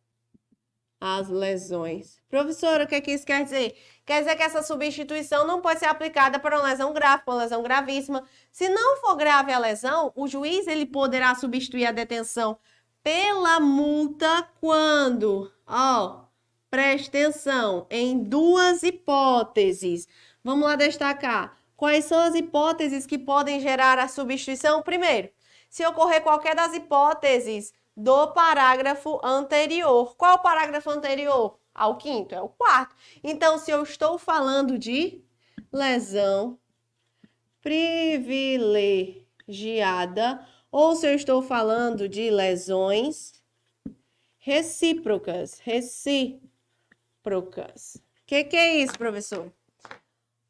as lesões. Professora, o que, é que isso quer dizer? Quer dizer que essa substituição não pode ser aplicada para uma lesão grave, para uma lesão gravíssima. Se não for grave a lesão, o juiz ele poderá substituir a detenção pela multa quando, ó, preste atenção, em duas hipóteses. Vamos lá destacar. Quais são as hipóteses que podem gerar a substituição? Primeiro, se ocorrer qualquer das hipóteses do parágrafo anterior. Qual o parágrafo anterior? Ao quinto, é o quarto. Então, se eu estou falando de lesão privilegiada ou se eu estou falando de lesões recíprocas, recíprocas. O que, que é isso, professor?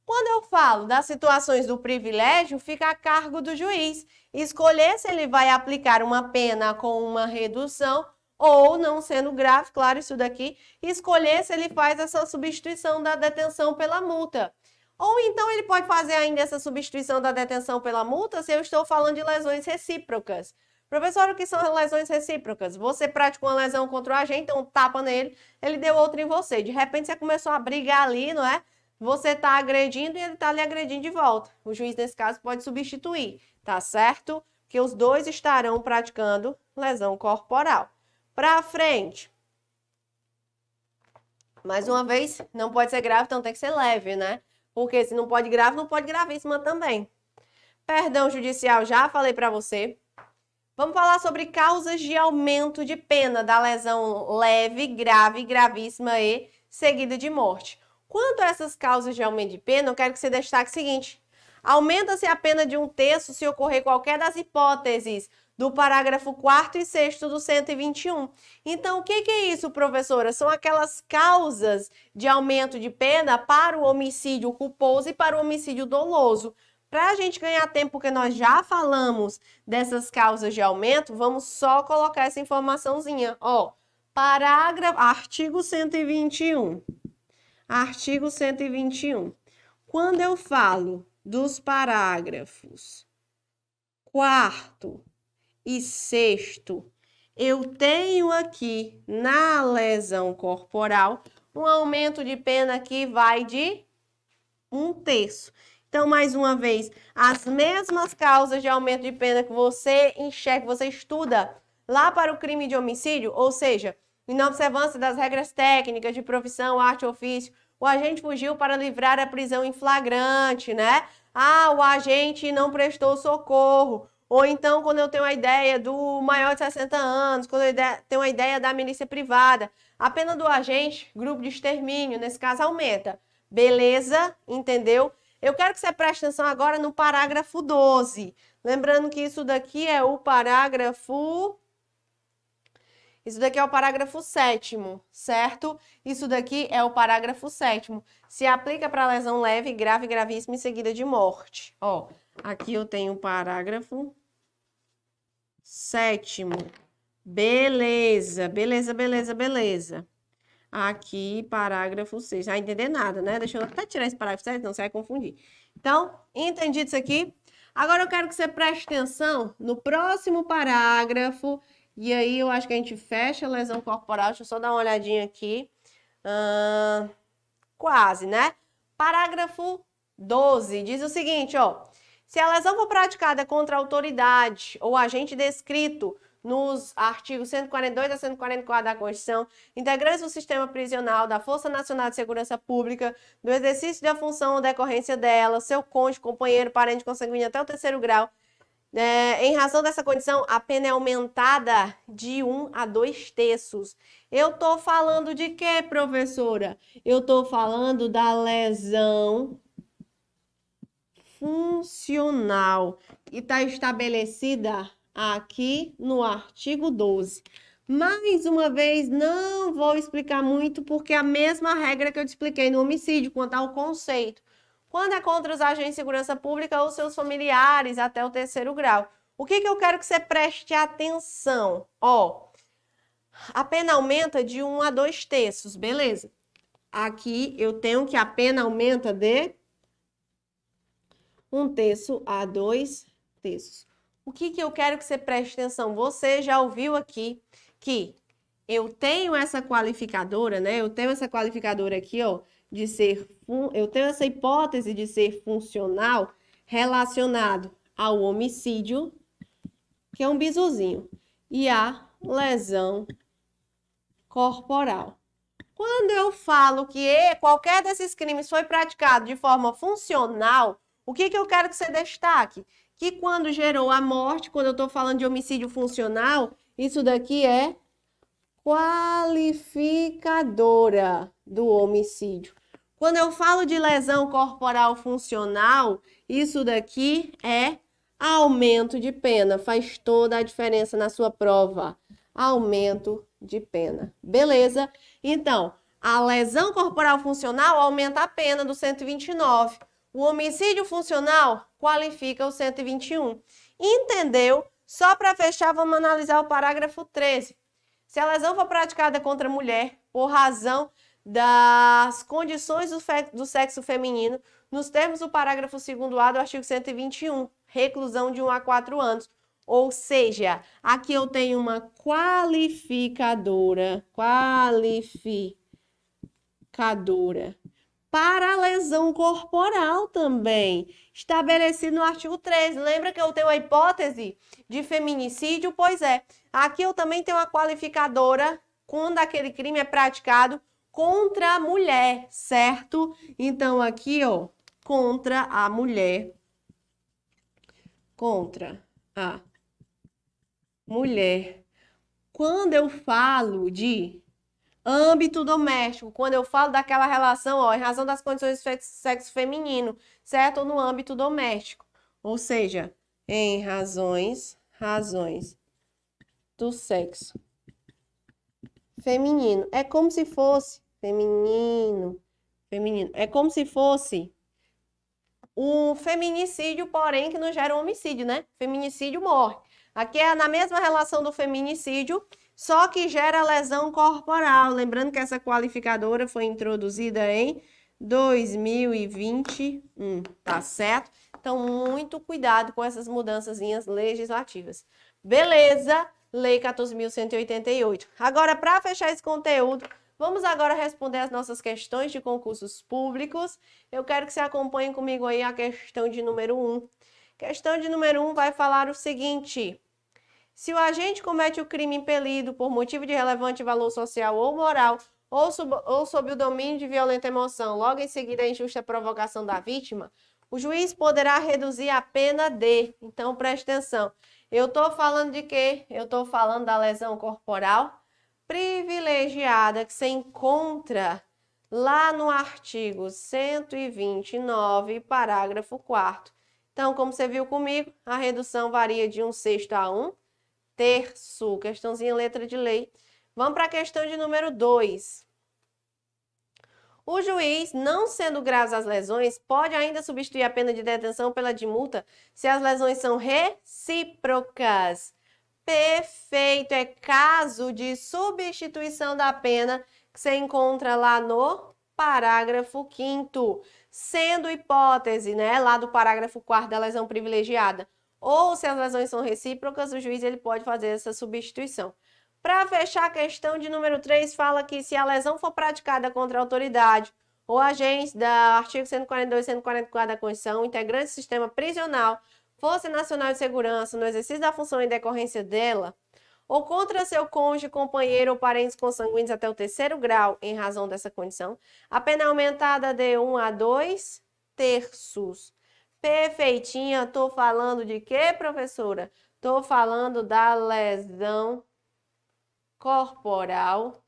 Quando eu falo das situações do privilégio, fica a cargo do juiz escolher se ele vai aplicar uma pena com uma redução ou, não sendo grave, claro, isso daqui, escolher se ele faz essa substituição da detenção pela multa. Ou então ele pode fazer ainda essa substituição da detenção pela multa se eu estou falando de lesões recíprocas. Professor, o que são lesões recíprocas? Você praticou uma lesão contra o agente, um então tapa nele, ele deu outra em você. De repente você começou a brigar ali, não é? você está agredindo e ele está lhe agredindo de volta. O juiz, nesse caso, pode substituir, tá certo? Que os dois estarão praticando lesão corporal. Para frente. Mais uma vez, não pode ser grave, então tem que ser leve, né? Porque se não pode grave, não pode gravíssima também. Perdão judicial, já falei para você. Vamos falar sobre causas de aumento de pena da lesão leve, grave, gravíssima e seguida de morte. Quanto a essas causas de aumento de pena, eu quero que você destaque o seguinte: aumenta-se a pena de um terço se ocorrer qualquer das hipóteses do parágrafo 4 e 6 do 121. Então, o que, que, é isso, professora? São aquelas causas de aumento de pena para o homicídio culposo e para o homicídio doloso. Para a gente ganhar tempo, porque nós já falamos dessas causas de aumento, vamos só colocar essa informaçãozinha. Ó, parágrafo, artigo 121. Artigo 121. Quando eu falo dos parágrafos quarto e sexto, eu tenho aqui na lesão corporal um aumento de pena que vai de um terço. Então, mais uma vez, as mesmas causas de aumento de pena que você enxerga, que você estuda lá para o crime de homicídio, ou seja, Inobservância das regras técnicas de profissão, arte ou ofício. O agente fugiu para livrar a prisão em flagrante, né? Ah, o agente não prestou socorro. Ou então, quando eu tenho a ideia do maior de 60 anos, quando eu tenho a ideia da milícia privada, a pena do agente, grupo de extermínio, nesse caso, aumenta. Beleza? Entendeu? Eu quero que você preste atenção agora no parágrafo 12. Lembrando que isso daqui é o parágrafo isso daqui é o parágrafo 7, certo? Isso daqui é o parágrafo 7. Se aplica para lesão leve, grave, gravíssima e seguida de morte. Ó, aqui eu tenho o parágrafo 7. Beleza, beleza, beleza, beleza. Aqui, parágrafo 6. Não vai entender nada, né? Deixa eu até tirar esse parágrafo 7, não você vai confundir. Então, entendido isso aqui? Agora eu quero que você preste atenção no próximo parágrafo e aí eu acho que a gente fecha a lesão corporal. Deixa eu só dar uma olhadinha aqui. quase, né? Parágrafo 12 diz o seguinte, ó. Se a lesão for praticada contra a autoridade ou agente descrito nos artigos 142 a 144 da Constituição, integrantes do sistema prisional, da Força Nacional de Segurança Pública, do exercício da função ou decorrência dela, seu cônjuge, companheiro, parente consanguíneo até o terceiro grau é, em razão dessa condição, a pena é aumentada de 1 a 2 terços. Eu estou falando de quê, professora? Eu estou falando da lesão funcional e está estabelecida aqui no artigo 12. Mais uma vez, não vou explicar muito, porque é a mesma regra que eu te expliquei no homicídio, quanto ao conceito. Quando é contra os agentes de segurança pública ou seus familiares até o terceiro grau. O que, que eu quero que você preste atenção? Ó, a pena aumenta de 1 a 2 terços, beleza? Aqui eu tenho que a pena aumenta de 1 terço a 2 terços. O que, que eu quero que você preste atenção? Você já ouviu aqui que eu tenho essa qualificadora, né? Eu tenho essa qualificadora aqui, ó, de ser eu tenho essa hipótese de ser funcional relacionado ao homicídio, que é um bizuzinho, e à lesão corporal. Quando eu falo que qualquer desses crimes foi praticado de forma funcional, o que, que eu quero que você destaque? Que quando gerou a morte, quando eu estou falando de homicídio funcional, isso daqui é qualificadora do homicídio. Quando eu falo de lesão corporal funcional, isso daqui é aumento de pena. Faz toda a diferença na sua prova. Aumento de pena. Beleza? Então, a lesão corporal funcional aumenta a pena do 129. O homicídio funcional qualifica o 121. Entendeu? Só para fechar, vamos analisar o parágrafo 13. Se a lesão for praticada contra a mulher por razão das condições do, do sexo feminino nos termos do parágrafo 2 A do artigo 121, reclusão de 1 a 4 anos. Ou seja, aqui eu tenho uma qualificadora, qualificadora para lesão corporal também, estabelecido no artigo 3. Lembra que eu tenho a hipótese de feminicídio? Pois é. Aqui eu também tenho a qualificadora quando aquele crime é praticado contra a mulher, certo? Então, aqui, ó, contra a mulher. Contra a mulher. Quando eu falo de âmbito doméstico, quando eu falo daquela relação, ó, em razão das condições do sexo feminino, certo? Ou no âmbito doméstico. Ou seja, em razões, razões do sexo feminino. É como se fosse feminino, feminino. É como se fosse um feminicídio, porém, que não gera um homicídio, né? Feminicídio morre. Aqui é na mesma relação do feminicídio, só que gera lesão corporal. Lembrando que essa qualificadora foi introduzida em 2021, tá certo? Então, muito cuidado com essas mudanças legislativas. Beleza? Lei 14.188. Agora, para fechar esse conteúdo, Vamos agora responder as nossas questões de concursos públicos. Eu quero que você acompanhe comigo aí a questão de número 1. Um. Questão de número 1 um vai falar o seguinte: se o agente comete o crime impelido por motivo de relevante valor social ou moral, ou, ou sob o domínio de violenta emoção, logo em seguida a injusta provocação da vítima, o juiz poderá reduzir a pena de. Então preste atenção. Eu estou falando de quê? Eu estou falando da lesão corporal privilegiada que se encontra lá no artigo 129, parágrafo 4. Então, como você viu comigo, a redução varia de um sexto a um terço. Questãozinha letra de lei. Vamos para a questão de número 2. O juiz, não sendo graves as lesões, pode ainda substituir a pena de detenção pela de multa se as lesões são recíprocas. Perfeito, é caso de substituição da pena que você encontra lá no parágrafo 5 sendo hipótese, né, lá do parágrafo 4 da lesão privilegiada, ou se as lesões são recíprocas, o juiz ele pode fazer essa substituição. Para fechar a questão de número 3, fala que se a lesão for praticada contra a autoridade ou agente da artigo 142 e 144 da Constituição, integrante do sistema prisional, Força Nacional de Segurança, no exercício da função em decorrência dela, ou contra seu cônjuge, companheiro ou parentes consanguíneos até o terceiro grau, em razão dessa condição, a pena aumentada de 1 a 2 terços. Perfeitinha, tô falando de quê, professora? Tô falando da lesão corporal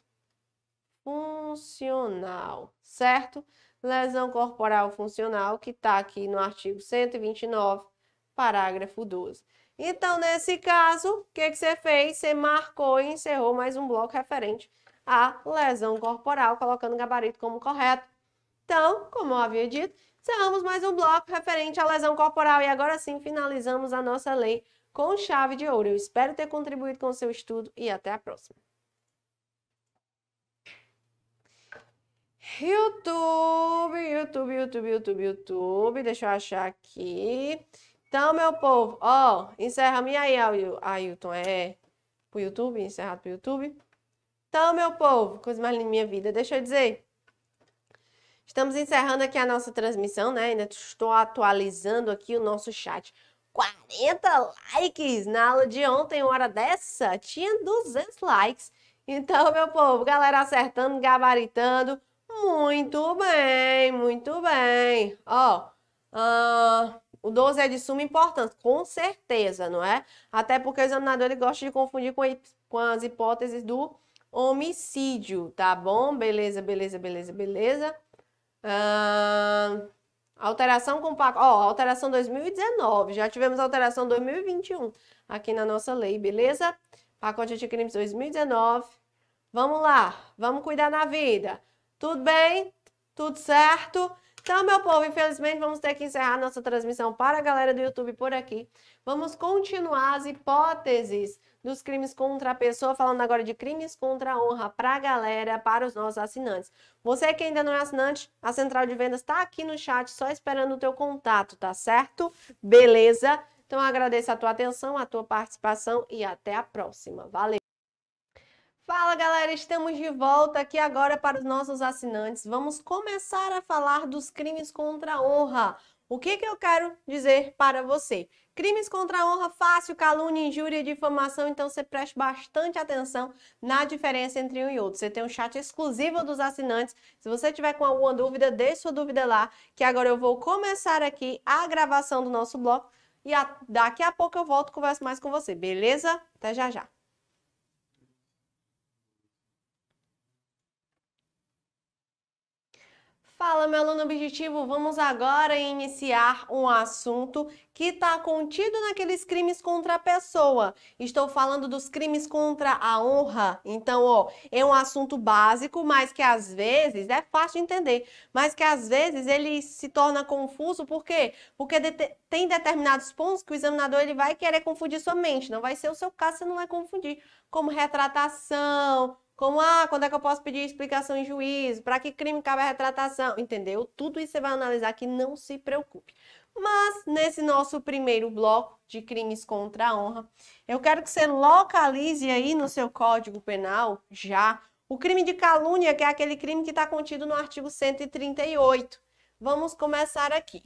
funcional, certo? Lesão corporal funcional que está aqui no artigo 129 parágrafo 12. Então, nesse caso, o que, é que você fez? Você marcou e encerrou mais um bloco referente à lesão corporal, colocando o gabarito como correto. Então, como eu havia dito, encerramos mais um bloco referente à lesão corporal e agora sim finalizamos a nossa lei com chave de ouro. Eu espero ter contribuído com o seu estudo e até a próxima. YouTube, YouTube, YouTube, YouTube, YouTube. Deixa eu achar aqui. Então, meu povo, ó, encerra-me aí, Ailton. É pro YouTube, encerrado pro YouTube. Então, meu povo, coisa mais linda da minha vida, deixa eu dizer. Estamos encerrando aqui a nossa transmissão, né? Ainda estou atualizando aqui o nosso chat. 40 likes na aula de ontem, hora dessa, tinha 200 likes. Então, meu povo, galera acertando, gabaritando. Muito bem, muito bem. Ó, uh, o 12 é de suma importância, com certeza, não é? Até porque o examinador ele gosta de confundir com, com as hipóteses do homicídio, tá bom? Beleza, beleza, beleza, beleza. Uh, alteração compacta. pacote, oh, alteração 2019. Já tivemos alteração 2021 aqui na nossa lei, beleza? Pacote de crimes 2019. Vamos lá, vamos cuidar na vida. Tudo bem? Tudo certo? Então, meu povo, infelizmente vamos ter que encerrar nossa transmissão para a galera do YouTube por aqui. Vamos continuar as hipóteses dos crimes contra a pessoa, falando agora de crimes contra a honra para a galera, para os nossos assinantes. Você que ainda não é assinante, a central de vendas está aqui no chat só esperando o teu contato, tá certo? Beleza? Então, agradeço a tua atenção, a tua participação e até a próxima. Valeu! Fala galera, estamos de volta aqui agora para os nossos assinantes. Vamos começar a falar dos crimes contra a honra. O que, eu quero dizer para você? Crimes contra a honra, fácil, calúnia, injúria e difamação, então você preste bastante atenção na diferença entre um e outro. Você tem um chat exclusivo dos assinantes. Se você tiver com alguma dúvida, deixe sua dúvida lá, que agora eu vou começar aqui a gravação do nosso bloco e daqui a pouco eu volto e converso mais com você, beleza? Até já já. Fala, meu aluno objetivo! Vamos agora iniciar um assunto que está contido naqueles crimes contra a pessoa. Estou falando dos crimes contra a honra. Então, ó, é um assunto básico, mas que às vezes é fácil de entender, mas que às vezes ele se torna confuso, por quê? Porque de tem determinados pontos que o examinador ele vai querer confundir sua mente. Não vai ser o seu caso, você não vai confundir. Como retratação, como, ah, quando é que eu posso pedir explicação em juízo? Para que crime cabe a retratação? Entendeu? Tudo isso você vai analisar aqui, não se preocupe. Mas, nesse nosso primeiro bloco de crimes contra a honra, eu quero que você localize aí no seu Código Penal, já, o crime de calúnia, que é aquele crime que está contido no artigo 138. Vamos começar aqui.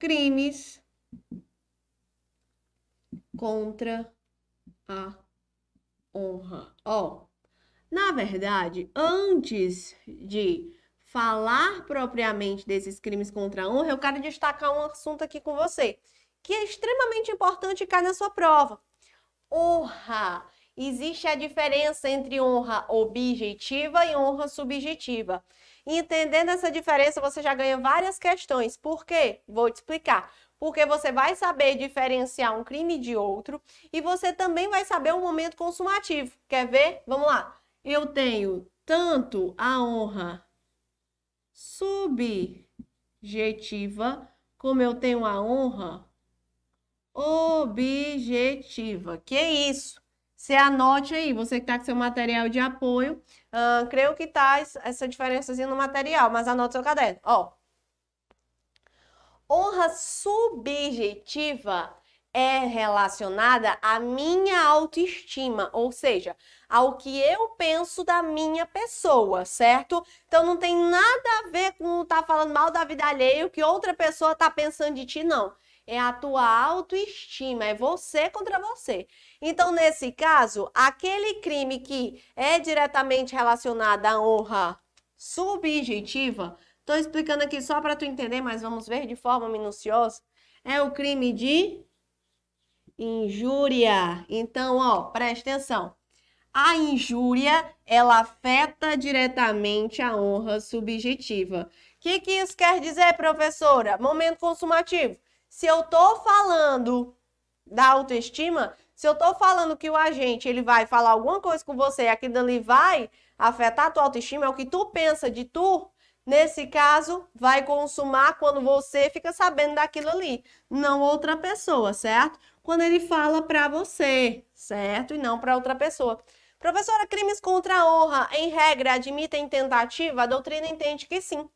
Crimes contra a honra. Ó, na verdade, antes de falar propriamente desses crimes contra a honra, eu quero destacar um assunto aqui com você, que é extremamente importante e cai na sua prova. Honra. Existe a diferença entre honra objetiva e honra subjetiva. Entendendo essa diferença, você já ganha várias questões. Por quê? Vou te explicar porque você vai saber diferenciar um crime de outro e você também vai saber o momento consumativo. Quer ver? Vamos lá. Eu tenho tanto a honra subjetiva como eu tenho a honra objetiva. Que isso? Você anote aí, você que está com seu material de apoio. Uh, creio que tá essa diferençazinha no material, mas anote seu caderno. Ó, honra subjetiva é relacionada à minha autoestima, ou seja, ao que eu penso da minha pessoa, certo? Então não tem nada a ver com tá falando mal da vida alheia, o que outra pessoa tá pensando de ti, não. É a tua autoestima, é você contra você. Então, nesse caso, aquele crime que é diretamente relacionado à honra subjetiva, Estou explicando aqui só para tu entender, mas vamos ver de forma minuciosa. É o crime de injúria. Então, ó, preste atenção. A injúria, ela afeta diretamente a honra subjetiva. O que, que isso quer dizer, professora? Momento consumativo. Se eu tô falando da autoestima, se eu tô falando que o agente ele vai falar alguma coisa com você e aquilo ali vai afetar a tua autoestima, é o que tu pensa de tu, Nesse caso, vai consumar quando você fica sabendo daquilo ali, não outra pessoa, certo? Quando ele fala para você, certo? E não para outra pessoa. Professora, crimes contra a honra, em regra, admitem tentativa? A doutrina entende que sim.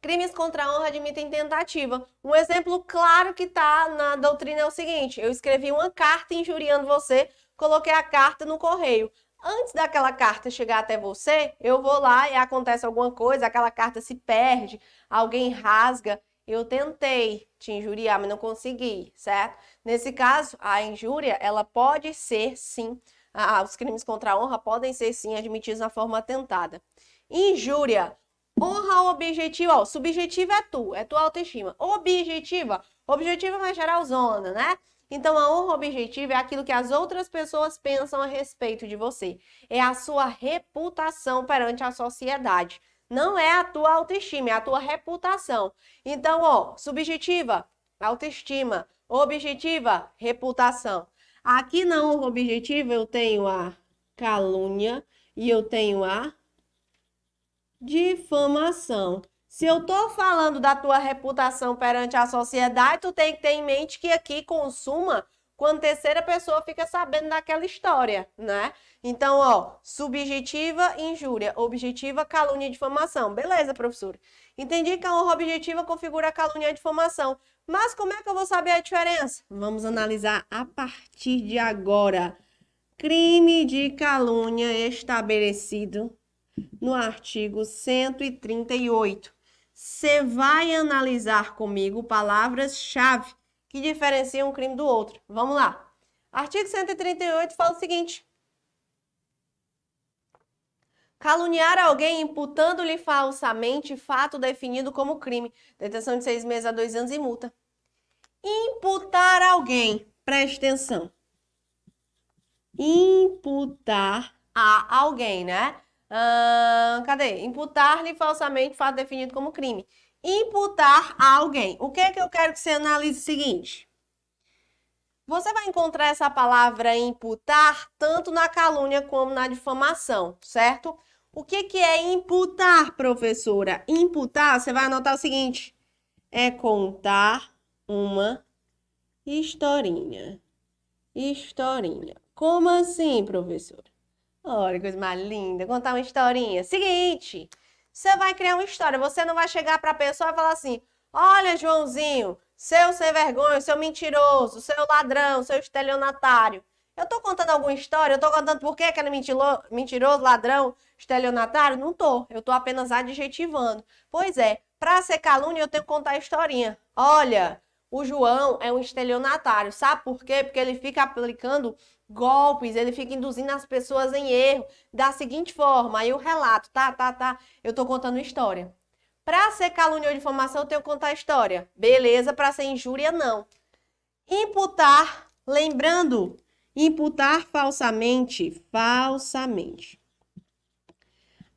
Crimes contra a honra admitem tentativa. Um exemplo claro que está na doutrina é o seguinte: eu escrevi uma carta injuriando você, coloquei a carta no correio antes daquela carta chegar até você, eu vou lá e acontece alguma coisa, aquela carta se perde, alguém rasga. Eu tentei te injuriar, mas não consegui, certo? Nesse caso, a injúria, ela pode ser sim, ah, os crimes contra a honra podem ser sim admitidos na forma atentada. Injúria, honra objetiva, ó, subjetiva é tu, é tua autoestima. Objetiva, objetiva mais geral zona, né? Então, a honra objetiva é aquilo que as outras pessoas pensam a respeito de você. É a sua reputação perante a sociedade. Não é a tua autoestima, é a tua reputação. Então, ó, subjetiva, autoestima. Objetiva, reputação. Aqui na honra objetiva eu tenho a calúnia e eu tenho a difamação. Se eu tô falando da tua reputação perante a sociedade, tu tem que ter em mente que aqui consuma quando terceira pessoa fica sabendo daquela história, né? Então, ó, subjetiva, injúria, objetiva, calúnia e difamação. Beleza, professora. Entendi que é a honra objetiva configura a calúnia e difamação. Mas como é que eu vou saber a diferença? Vamos analisar a partir de agora. Crime de calúnia estabelecido no artigo 138. Você vai analisar comigo palavras-chave que diferenciam um crime do outro. Vamos lá. Artigo 138 fala o seguinte: caluniar alguém imputando-lhe falsamente fato definido como crime, detenção de seis meses a dois anos e multa. Imputar alguém, preste atenção. Imputar a alguém, né? Ah, cadê? Imputar-lhe falsamente fato definido como crime. Imputar a alguém. O que é que eu quero que você analise o seguinte? Você vai encontrar essa palavra imputar tanto na calúnia como na difamação, certo? O que, que é imputar, professora? Imputar, você vai anotar o seguinte: é contar uma historinha. Historinha. Como assim, professora? Olha, coisa mais linda. Contar uma historinha. Seguinte, você vai criar uma história. Você não vai chegar para a pessoa e falar assim: olha, Joãozinho, seu sem vergonha, seu mentiroso, seu ladrão, seu estelionatário. Eu tô contando alguma história, eu tô contando por que aquele é mentiroso, ladrão, estelionatário? Não tô, eu tô apenas adjetivando. Pois é, pra ser calúnia eu tenho que contar a historinha. Olha, o João é um estelionatário, sabe por quê? Porque ele fica aplicando golpes, ele fica induzindo as pessoas em erro da seguinte forma. Aí o relato, tá, tá, tá, eu tô contando história. Para ser calúnia ou difamação, eu tenho que contar história. Beleza, para ser injúria, não. Imputar, lembrando, imputar falsamente, falsamente.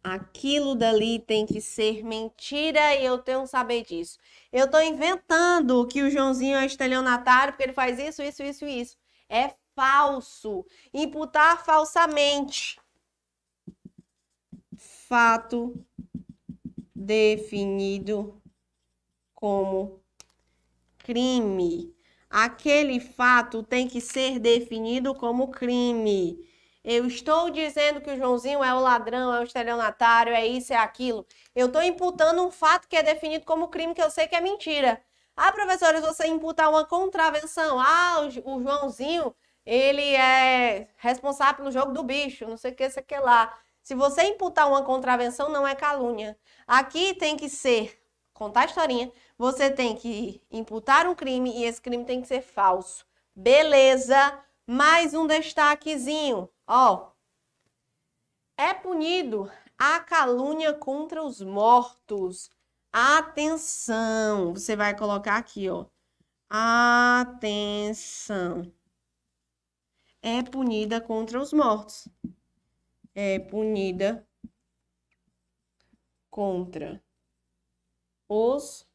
Aquilo dali tem que ser mentira e eu tenho que saber disso. Eu tô inventando que o Joãozinho é estelionatário porque ele faz isso, isso, isso e isso. É falso, imputar falsamente. Fato definido como crime. Aquele fato tem que ser definido como crime. Eu estou dizendo que o Joãozinho é o ladrão, é o estelionatário, é isso, é aquilo. Eu estou imputando um fato que é definido como crime, que eu sei que é mentira. Ah, professora, você imputar uma contravenção. Ah, o Joãozinho ele é responsável pelo jogo do bicho, não sei o que, sei o que lá. Se você imputar uma contravenção, não é calúnia. Aqui tem que ser, contar a historinha, você tem que imputar um crime e esse crime tem que ser falso. Beleza, mais um destaquezinho, ó. É punido a calúnia contra os mortos. Atenção, você vai colocar aqui, ó. Atenção é punida contra os mortos. É punida contra os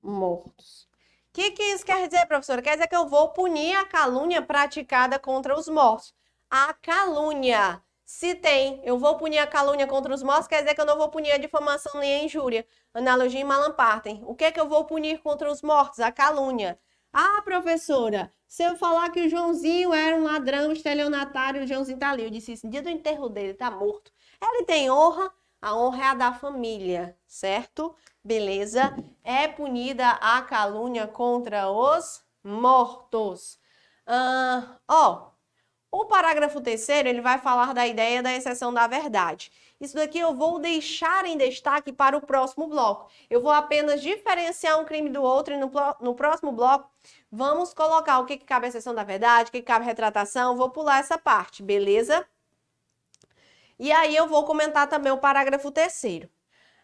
mortos. O que, que isso quer dizer, professora? Quer dizer que eu vou punir a calúnia praticada contra os mortos. A calúnia. Se tem, eu vou punir a calúnia contra os mortos, quer dizer que eu não vou punir a difamação nem a injúria. Analogia em Malampartem. O que é que eu vou punir contra os mortos? A calúnia. Ah, professora, se eu falar que o Joãozinho era um ladrão estelionatário, o Joãozinho tá ali. Eu disse isso, no dia do enterro dele, tá morto. Ele tem honra, a honra é a da família, certo? Beleza? É punida a calúnia contra os mortos. Ah, ó, o parágrafo terceiro, ele vai falar da ideia da exceção da verdade. Isso daqui eu vou deixar em destaque para o próximo bloco. Eu vou apenas diferenciar um crime do outro e no, no próximo bloco vamos colocar o que, que cabe a exceção da verdade, o que, que cabe a retratação. Vou pular essa parte, beleza? E aí eu vou comentar também o parágrafo terceiro.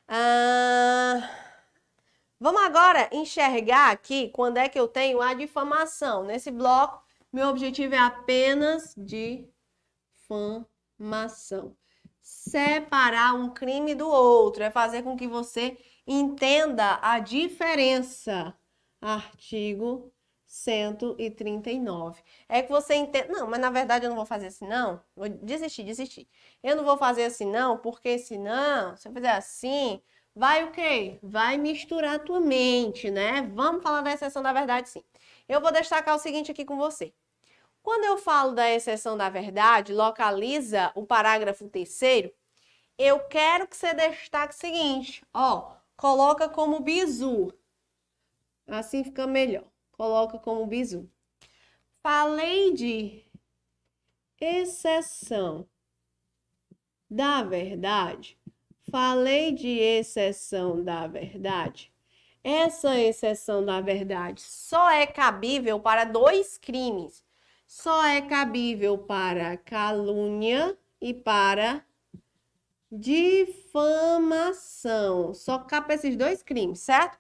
Ah... Vamos agora enxergar aqui quando é que eu tenho a difamação. Nesse bloco, meu objetivo é apenas difamação separar um crime do outro, é fazer com que você entenda a diferença. Artigo 139. É que você entende. Não, mas na verdade eu não vou fazer assim, não. Vou desistir, desistir. Eu não vou fazer assim, não, porque senão, se eu fizer assim, vai o quê? Vai misturar a tua mente, né? Vamos falar da exceção da verdade, sim. Eu vou destacar o seguinte aqui com você. Quando eu falo da exceção da verdade, localiza o parágrafo terceiro, eu quero que você destaque o seguinte, ó, coloca como bizu. Assim fica melhor. Coloca como bizu. Falei de exceção da verdade. Falei de exceção da verdade. Essa exceção da verdade só é cabível para dois crimes só é cabível para calúnia e para difamação. Só capa esses dois crimes, certo?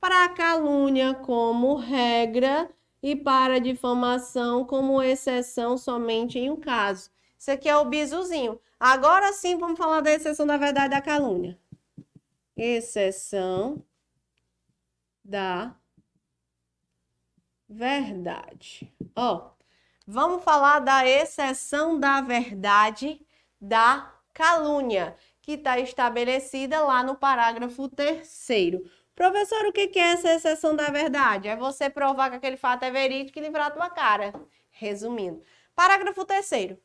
Para calúnia como regra e para difamação como exceção somente em um caso. Isso aqui é o bisuzinho. Agora sim, vamos falar da exceção da verdade da calúnia. Exceção da verdade. Ó, Vamos falar da exceção da verdade da calúnia, que está estabelecida lá no parágrafo terceiro. Professor, o que é essa exceção da verdade? É você provar que aquele fato é verídico e livrar a tua cara. Resumindo. Parágrafo terceiro.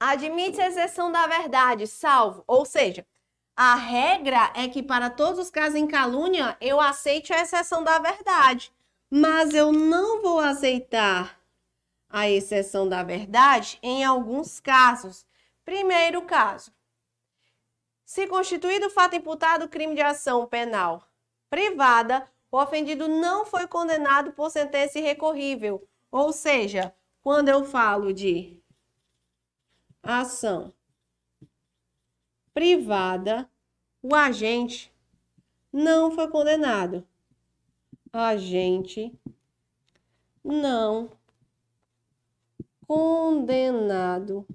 Admite a exceção da verdade, salvo, ou seja, a regra é que para todos os casos em calúnia, eu aceite a exceção da verdade mas eu não vou aceitar a exceção da verdade em alguns casos. Primeiro caso, se constituído fato imputado crime de ação penal privada, o ofendido não foi condenado por sentença irrecorrível. Ou seja, quando eu falo de ação privada, o agente não foi condenado a gente não condenado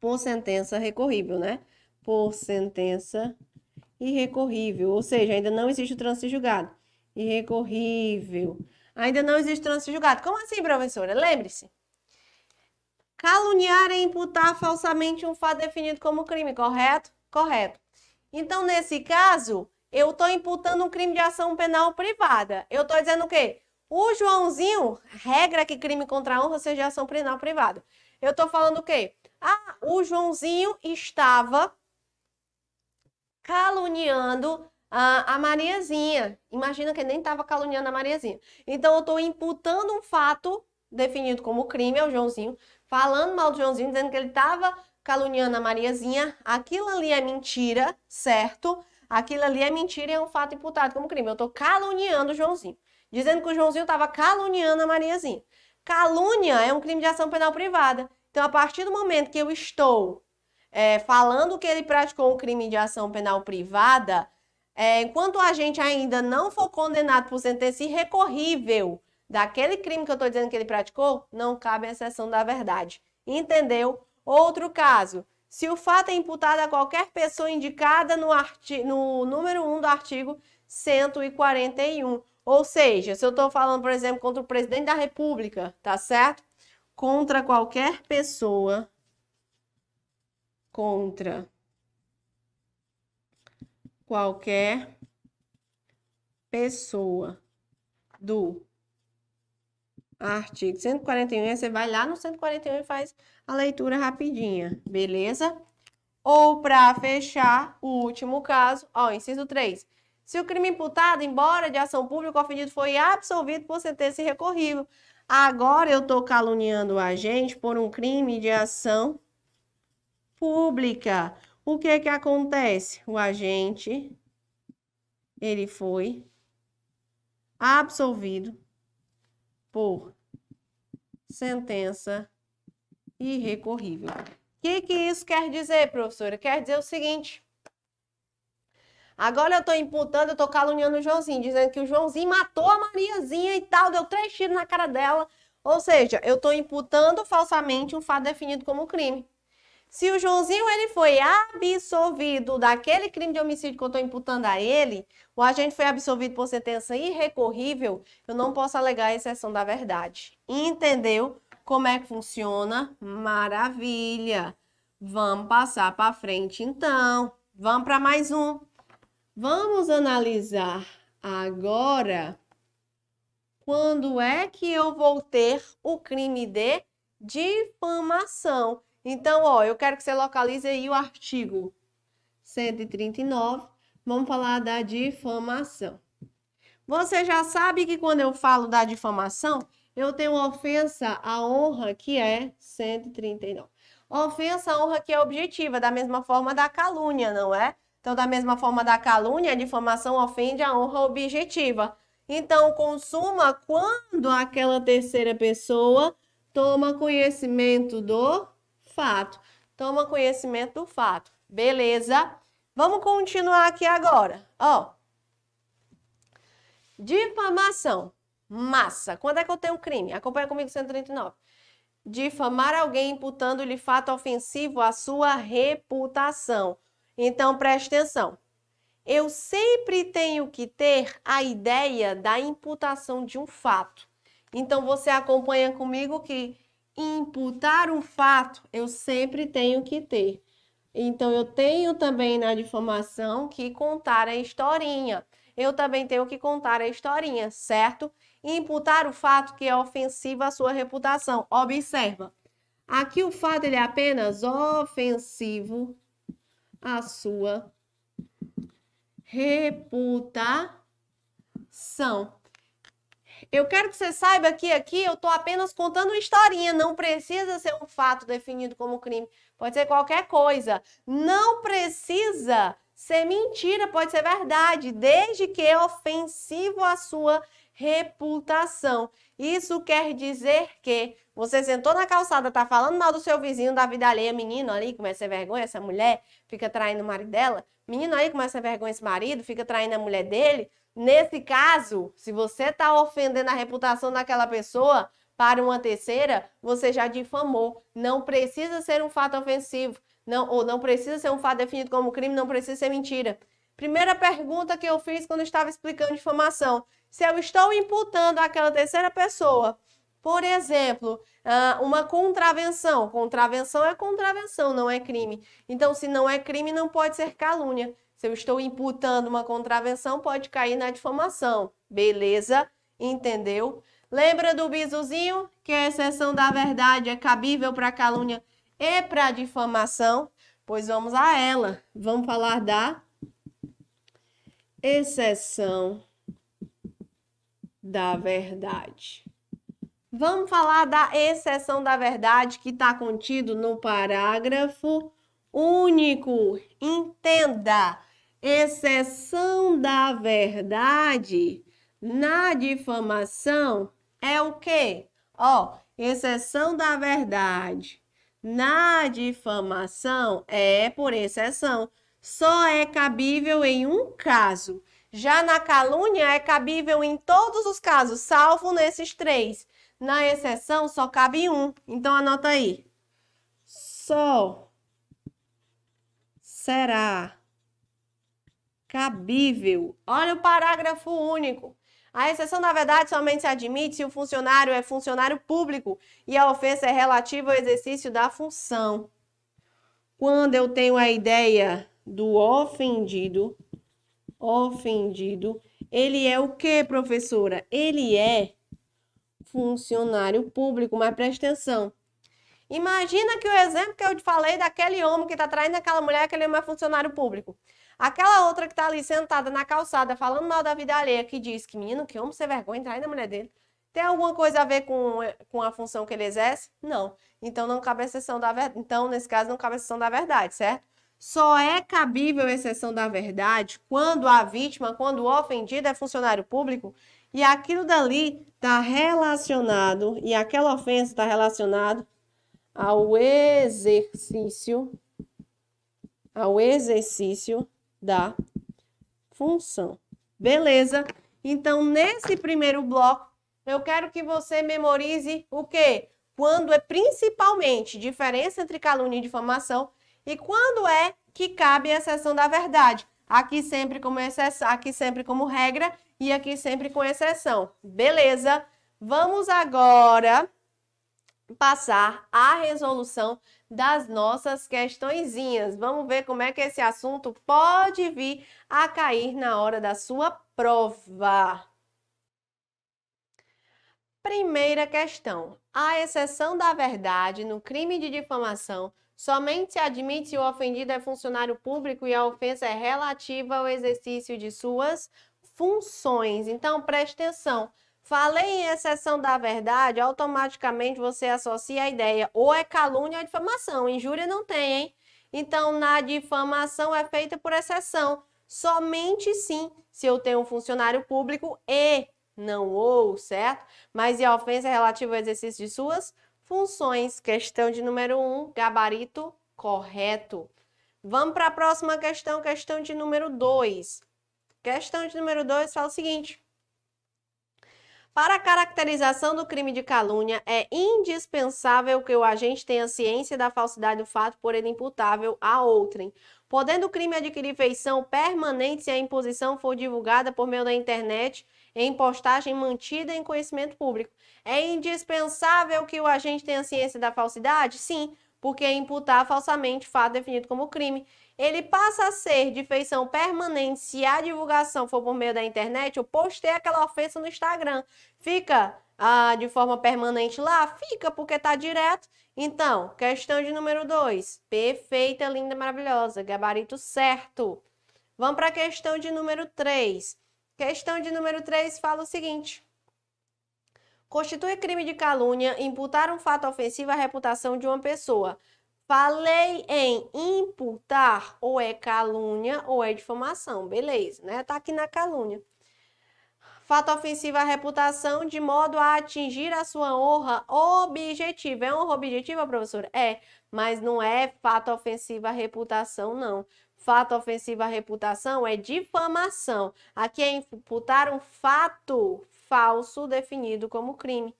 por sentença recorrível, né? Por sentença irrecorrível, ou seja, ainda não existe o trânsito julgado. Irrecorrível. Ainda não existe trânsito julgado. Como assim, professora? Lembre-se. Caluniar é imputar falsamente um fato definido como crime, correto? Correto. Então, nesse caso, eu estou imputando um crime de ação penal privada. Eu estou dizendo o quê? O Joãozinho, regra que crime contra a honra seja ação penal privada. Eu estou falando o quê? Ah, o Joãozinho estava caluniando a, a Mariazinha. Imagina que nem estava caluniando a Mariazinha. Então, eu estou imputando um fato definido como crime ao Joãozinho, falando mal do Joãozinho, dizendo que ele estava caluniando a Mariazinha. Aquilo ali é mentira, certo? aquilo ali é mentira e é um fato imputado como crime. Eu estou caluniando o Joãozinho, dizendo que o Joãozinho estava caluniando a Mariazinha. Calúnia é um crime de ação penal privada. Então, a partir do momento que eu estou é, falando que ele praticou um crime de ação penal privada, é, enquanto a gente ainda não for condenado por sentença irrecorrível daquele crime que eu estou dizendo que ele praticou, não cabe a exceção da verdade. Entendeu? Outro caso, se o fato é imputado a qualquer pessoa indicada no, no número 1 do artigo 141. Ou seja, se eu estou falando, por exemplo, contra o presidente da República, tá certo? Contra qualquer pessoa. Contra qualquer pessoa do artigo 141, você vai lá no 141 e faz a leitura rapidinha, beleza? Ou para fechar, o último caso, ó, inciso 3. Se o crime imputado, embora de ação pública, o ofendido foi absolvido por sentença irrecorrível. Agora eu estou caluniando a gente por um crime de ação pública. O que que acontece? O agente, ele foi absolvido por sentença irrecorrível. O que, que isso quer dizer, professora? Quer dizer o seguinte. Agora eu estou imputando, eu estou caluniando o Joãozinho, dizendo que o Joãozinho matou a Mariazinha e tal, deu três tiros na cara dela. Ou seja, eu estou imputando falsamente um fato definido como crime. Se o Joãozinho ele foi absolvido daquele crime de homicídio que eu estou imputando a ele, o agente foi absolvido por sentença irrecorrível, eu não posso alegar a exceção da verdade. Entendeu como é que funciona? Maravilha! Vamos passar para frente então. Vamos para mais um. Vamos analisar agora quando é que eu vou ter o crime de difamação. Então, ó, eu quero que você localize aí o artigo 139. Vamos falar da difamação. Você já sabe que quando eu falo da difamação, eu tenho ofensa à honra, que é 139. Ofensa à honra que é objetiva, da mesma forma da calúnia, não é? Então, da mesma forma da calúnia, a difamação ofende a honra objetiva. Então, consuma quando aquela terceira pessoa toma conhecimento do fato. Toma conhecimento do fato. Beleza? Vamos continuar aqui agora. Ó. Difamação. Massa. Quando é que eu tenho crime? Acompanha comigo 139. Difamar alguém imputando-lhe fato ofensivo à sua reputação. Então preste atenção. Eu sempre tenho que ter a ideia da imputação de um fato. Então você acompanha comigo que imputar um fato, eu sempre tenho que ter. Então, eu tenho também na difamação que contar a historinha. Eu também tenho que contar a historinha, certo? imputar o fato que é ofensivo à sua reputação. Observa. Aqui o fato ele é apenas ofensivo à sua reputação. Eu quero que você saiba que aqui eu estou apenas contando uma historinha, não precisa ser um fato definido como crime, pode ser qualquer coisa. Não precisa ser mentira, pode ser verdade, desde que é ofensivo à sua reputação. Isso quer dizer que você sentou na calçada, tá falando mal do seu vizinho, da vida alheia, menino ali, começa a vergonha, essa mulher fica traindo o marido dela, menino aí começa a vergonha esse marido, fica traindo a mulher dele, Nesse caso, se você está ofendendo a reputação daquela pessoa para uma terceira, você já difamou. Não precisa ser um fato ofensivo, não, ou não precisa ser um fato definido como crime, não precisa ser mentira. Primeira pergunta que eu fiz quando eu estava explicando difamação: se eu estou imputando àquela terceira pessoa, por exemplo, ah, uma contravenção. Contravenção é contravenção, não é crime. Então, se não é crime, não pode ser calúnia. Se eu estou imputando uma contravenção, pode cair na difamação. Beleza? Entendeu? Lembra do bizuzinho? Que a exceção da verdade é cabível para calúnia e para difamação. Pois vamos a ela. Vamos falar da exceção da verdade. Vamos falar da exceção da verdade que está contido no parágrafo único. Entenda, exceção da verdade na difamação é o quê? Ó, exceção da verdade na difamação é por exceção. Só é cabível em um caso. Já na calúnia é cabível em todos os casos, salvo nesses três. Na exceção, só cabe um. Então anota aí. Só será cabível. Olha o parágrafo único. A exceção, da verdade, somente se admite se o funcionário é funcionário público e a ofensa é relativa ao exercício da função. Quando eu tenho a ideia do ofendido, ofendido, ele é o que, professora? Ele é funcionário público, mas presta atenção. Imagina que o exemplo que eu te falei daquele homem que está traindo aquela mulher, aquele homem é funcionário público. Aquela outra que está ali sentada na calçada, falando mal da vida alheia, que diz que menino, que homem sem vergonha, trair na mulher dele. Tem alguma coisa a ver com, eh, com a função que ele exerce? Não. Então não cabe exceção da verdade. Então, nesse caso, não cabe exceção da verdade, certo? Só é cabível exceção da verdade quando a vítima, quando o ofendido é funcionário público e aquilo dali está relacionado, e aquela ofensa está relacionado ao exercício ao exercício da função. Beleza? Então, nesse primeiro bloco, eu quero que você memorize o quê? Quando é principalmente diferença entre calúnia e difamação e quando é que cabe a exceção da verdade. Aqui sempre como exceção, aqui sempre como regra e aqui sempre com exceção. Beleza? Vamos agora passar à resolução das nossas questõezinhas. Vamos ver como é que esse assunto pode vir a cair na hora da sua prova. Primeira questão. A exceção da verdade no crime de difamação somente se admite se o ofendido é funcionário público e a ofensa é relativa ao exercício de suas funções. Então, preste atenção. Falei em exceção da verdade, automaticamente você associa a ideia ou é calúnia ou difamação. Injúria não tem, hein? Então, na difamação é feita por exceção. Somente sim, se eu tenho um funcionário público e não ou, certo? Mas e a ofensa relativa ao exercício de suas funções? Questão de número 1, um, gabarito correto. Vamos para a próxima questão, questão de número 2. Questão de número 2 fala o seguinte: para a caracterização do crime de calúnia, é indispensável que o agente tenha ciência da falsidade do fato por ele imputável a outrem, podendo o crime adquirir feição permanente se a imposição for divulgada por meio da internet em postagem mantida em conhecimento público. É indispensável que o agente tenha ciência da falsidade? Sim, porque imputar falsamente fato definido como crime ele passa a ser de feição permanente se a divulgação for por meio da internet. Eu postei aquela ofensa no Instagram. Fica ah, de forma permanente lá? Fica, porque tá direto. Então, questão de número 2. Perfeita, linda, maravilhosa. Gabarito certo. Vamos para a questão de número 3. Questão de número 3 fala o seguinte. Constitui crime de calúnia imputar um fato ofensivo à reputação de uma pessoa Falei em imputar, ou é calúnia ou é difamação. Beleza, né? Tá aqui na calúnia. Fato ofensivo à reputação de modo a atingir a sua honra objetiva. É honra objetiva, professora? É, mas não é fato ofensivo à reputação, não. Fato ofensivo à reputação é difamação. Aqui é imputar um fato falso definido como crime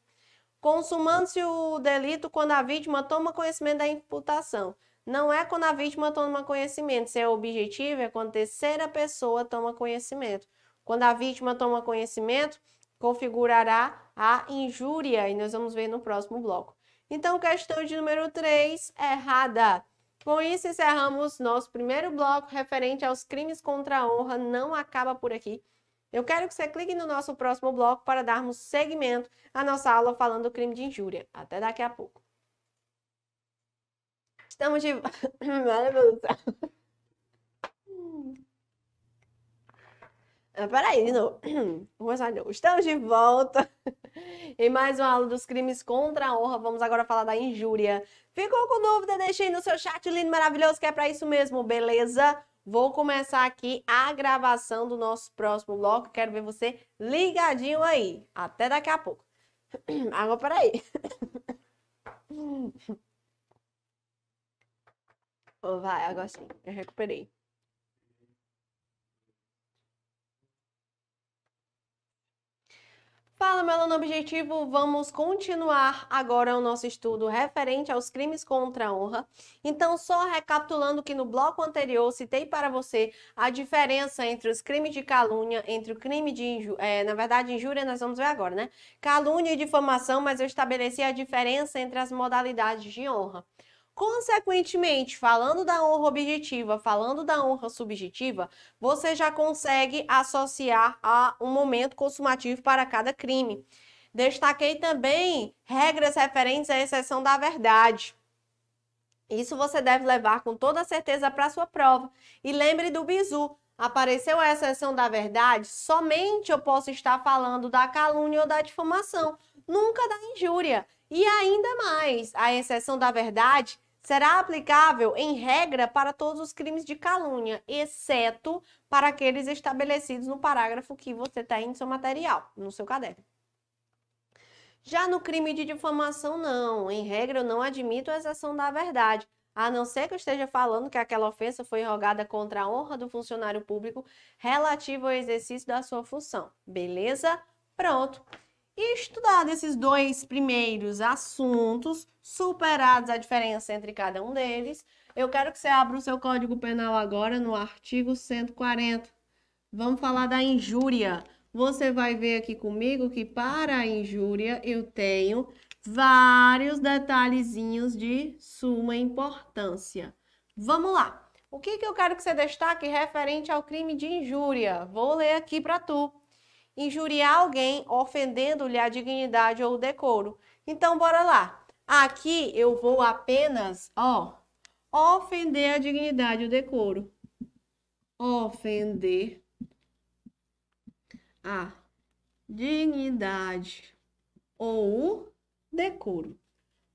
consumando-se o delito quando a vítima toma conhecimento da imputação. Não é quando a vítima toma conhecimento. Se é objetivo, é quando a terceira pessoa toma conhecimento. Quando a vítima toma conhecimento, configurará a injúria. E nós vamos ver no próximo bloco. Então, questão de número 3, errada. Com isso, encerramos nosso primeiro bloco referente aos crimes contra a honra. Não acaba por aqui. Eu quero que você clique no nosso próximo bloco para darmos seguimento à nossa aula falando do crime de injúria. Até daqui a pouco. Estamos de. ah, peraí, de novo. Vou começar de novo. Estamos de volta em mais uma aula dos crimes contra a honra. Vamos agora falar da injúria. Ficou com dúvida? Deixe aí no seu chat lindo, maravilhoso, que é para isso mesmo, beleza? Vou começar aqui a gravação do nosso próximo bloco. Quero ver você ligadinho aí. Até daqui a pouco. Água, peraí. Vai, agora sim. Eu recuperei. Fala, meu aluno objetivo! Vamos continuar agora o nosso estudo referente aos crimes contra a honra. Então, só recapitulando que no bloco anterior citei para você a diferença entre os crimes de calúnia, entre o crime de injúria, é, na verdade, injúria nós vamos ver agora, né? Calúnia e difamação, mas eu estabeleci a diferença entre as modalidades de honra. Consequentemente, falando da honra objetiva, falando da honra subjetiva, você já consegue associar a um momento consumativo para cada crime. Destaquei também regras referentes à exceção da verdade. Isso você deve levar com toda certeza para sua prova. E lembre do bizu. Apareceu a exceção da verdade, somente eu posso estar falando da calúnia ou da difamação, nunca da injúria. E ainda mais, a exceção da verdade será aplicável em regra para todos os crimes de calúnia, exceto para aqueles estabelecidos no parágrafo que você tem no seu material, no seu caderno. Já no crime de difamação, não. Em regra, eu não admito a exceção da verdade, a não ser que eu esteja falando que aquela ofensa foi rogada contra a honra do funcionário público relativo ao exercício da sua função. Beleza? Pronto e estudar esses dois primeiros assuntos, superados a diferença entre cada um deles, eu quero que você abra o seu Código Penal agora no artigo 140. Vamos falar da injúria. Você vai ver aqui comigo que para a injúria eu tenho vários detalhezinhos de suma importância. Vamos lá. O que, que eu quero que você destaque referente ao crime de injúria? Vou ler aqui para tu injuriar alguém ofendendo-lhe a dignidade ou o decoro. Então, bora lá. Aqui eu vou apenas, ó, ofender a dignidade ou o decoro. Ofender a dignidade ou o decoro.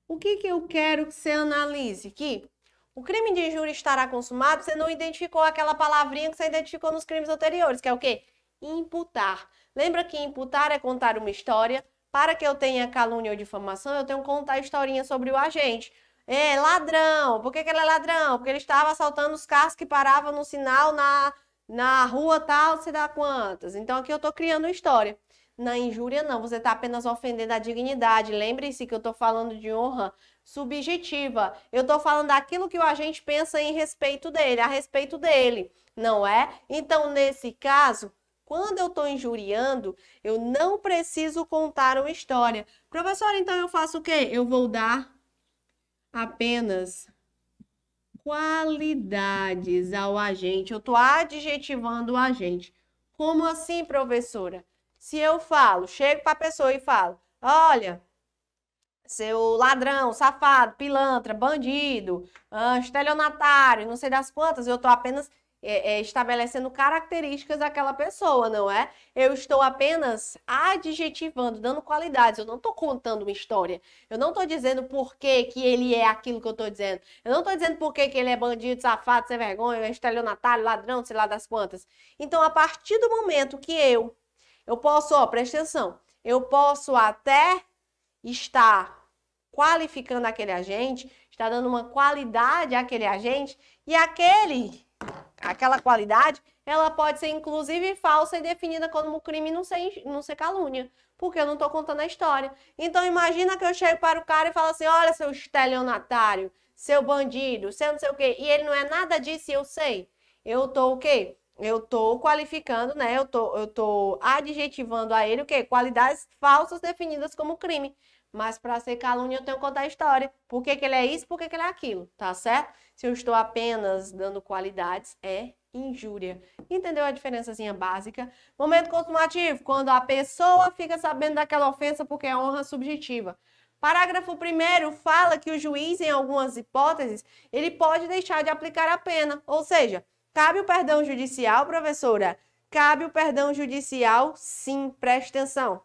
O que, que eu quero que você analise aqui? O crime de injúria estará consumado, você não identificou aquela palavrinha que você identificou nos crimes anteriores, que é o quê? imputar. Lembra que imputar é contar uma história? Para que eu tenha calúnia ou difamação, eu tenho que contar historinha sobre o agente. É, ladrão. Por que, que ele é ladrão? Porque ele estava assaltando os carros que paravam no sinal na, na rua tal, se dá quantas. Então aqui eu estou criando uma história. Na injúria, não. Você está apenas ofendendo a dignidade. Lembre-se que eu estou falando de honra subjetiva. Eu estou falando daquilo que o agente pensa em respeito dele, a respeito dele, não é? Então, nesse caso, quando eu estou injuriando, eu não preciso contar uma história. Professora, então eu faço o quê? Eu vou dar apenas qualidades ao agente. Eu estou adjetivando o agente. Como assim, professora? Se eu falo, chego para a pessoa e falo: olha, seu ladrão, safado, pilantra, bandido, ah, estelionatário, não sei das quantas, eu estou apenas é, é, estabelecendo características daquela pessoa, não é? Eu estou apenas adjetivando, dando qualidades. Eu não estou contando uma história. Eu não estou dizendo por que, que ele é aquilo que eu estou dizendo. Eu não estou dizendo por que, que ele é bandido, safado, sem vergonha, estelionatário, ladrão, sei lá das quantas. Então, a partir do momento que eu, eu posso, ó, presta atenção, eu posso até estar qualificando aquele agente, está dando uma qualidade àquele agente e aquele aquela qualidade, ela pode ser inclusive falsa e definida como crime não ser, não ser calúnia, porque eu não estou contando a história. Então imagina que eu chego para o cara e falo assim, olha seu estelionatário, seu bandido, seu não sei o quê, e ele não é nada disso e eu sei. Eu tô o quê? Eu tô qualificando, né? Eu tô, eu tô adjetivando a ele o quê? Qualidades falsas definidas como crime. Mas para ser calúnia eu tenho que contar a história. Por que, que ele é isso, por que, que ele é aquilo, tá certo? Se eu estou apenas dando qualidades, é injúria. Entendeu a diferençazinha básica? Momento consumativo, quando a pessoa fica sabendo daquela ofensa porque é honra subjetiva. Parágrafo 1 fala que o juiz, em algumas hipóteses, ele pode deixar de aplicar a pena. Ou seja, cabe o perdão judicial, professora? Cabe o perdão judicial, sim, preste atenção.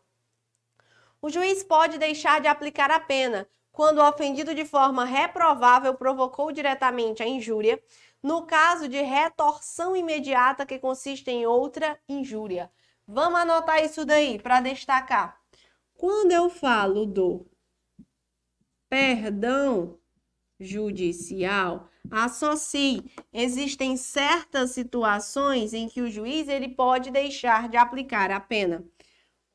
O juiz pode deixar de aplicar a pena quando o ofendido de forma reprovável provocou diretamente a injúria, no caso de retorção imediata que consiste em outra injúria. Vamos anotar isso daí para destacar. Quando eu falo do perdão judicial, associe existem certas situações em que o juiz ele pode deixar de aplicar a pena.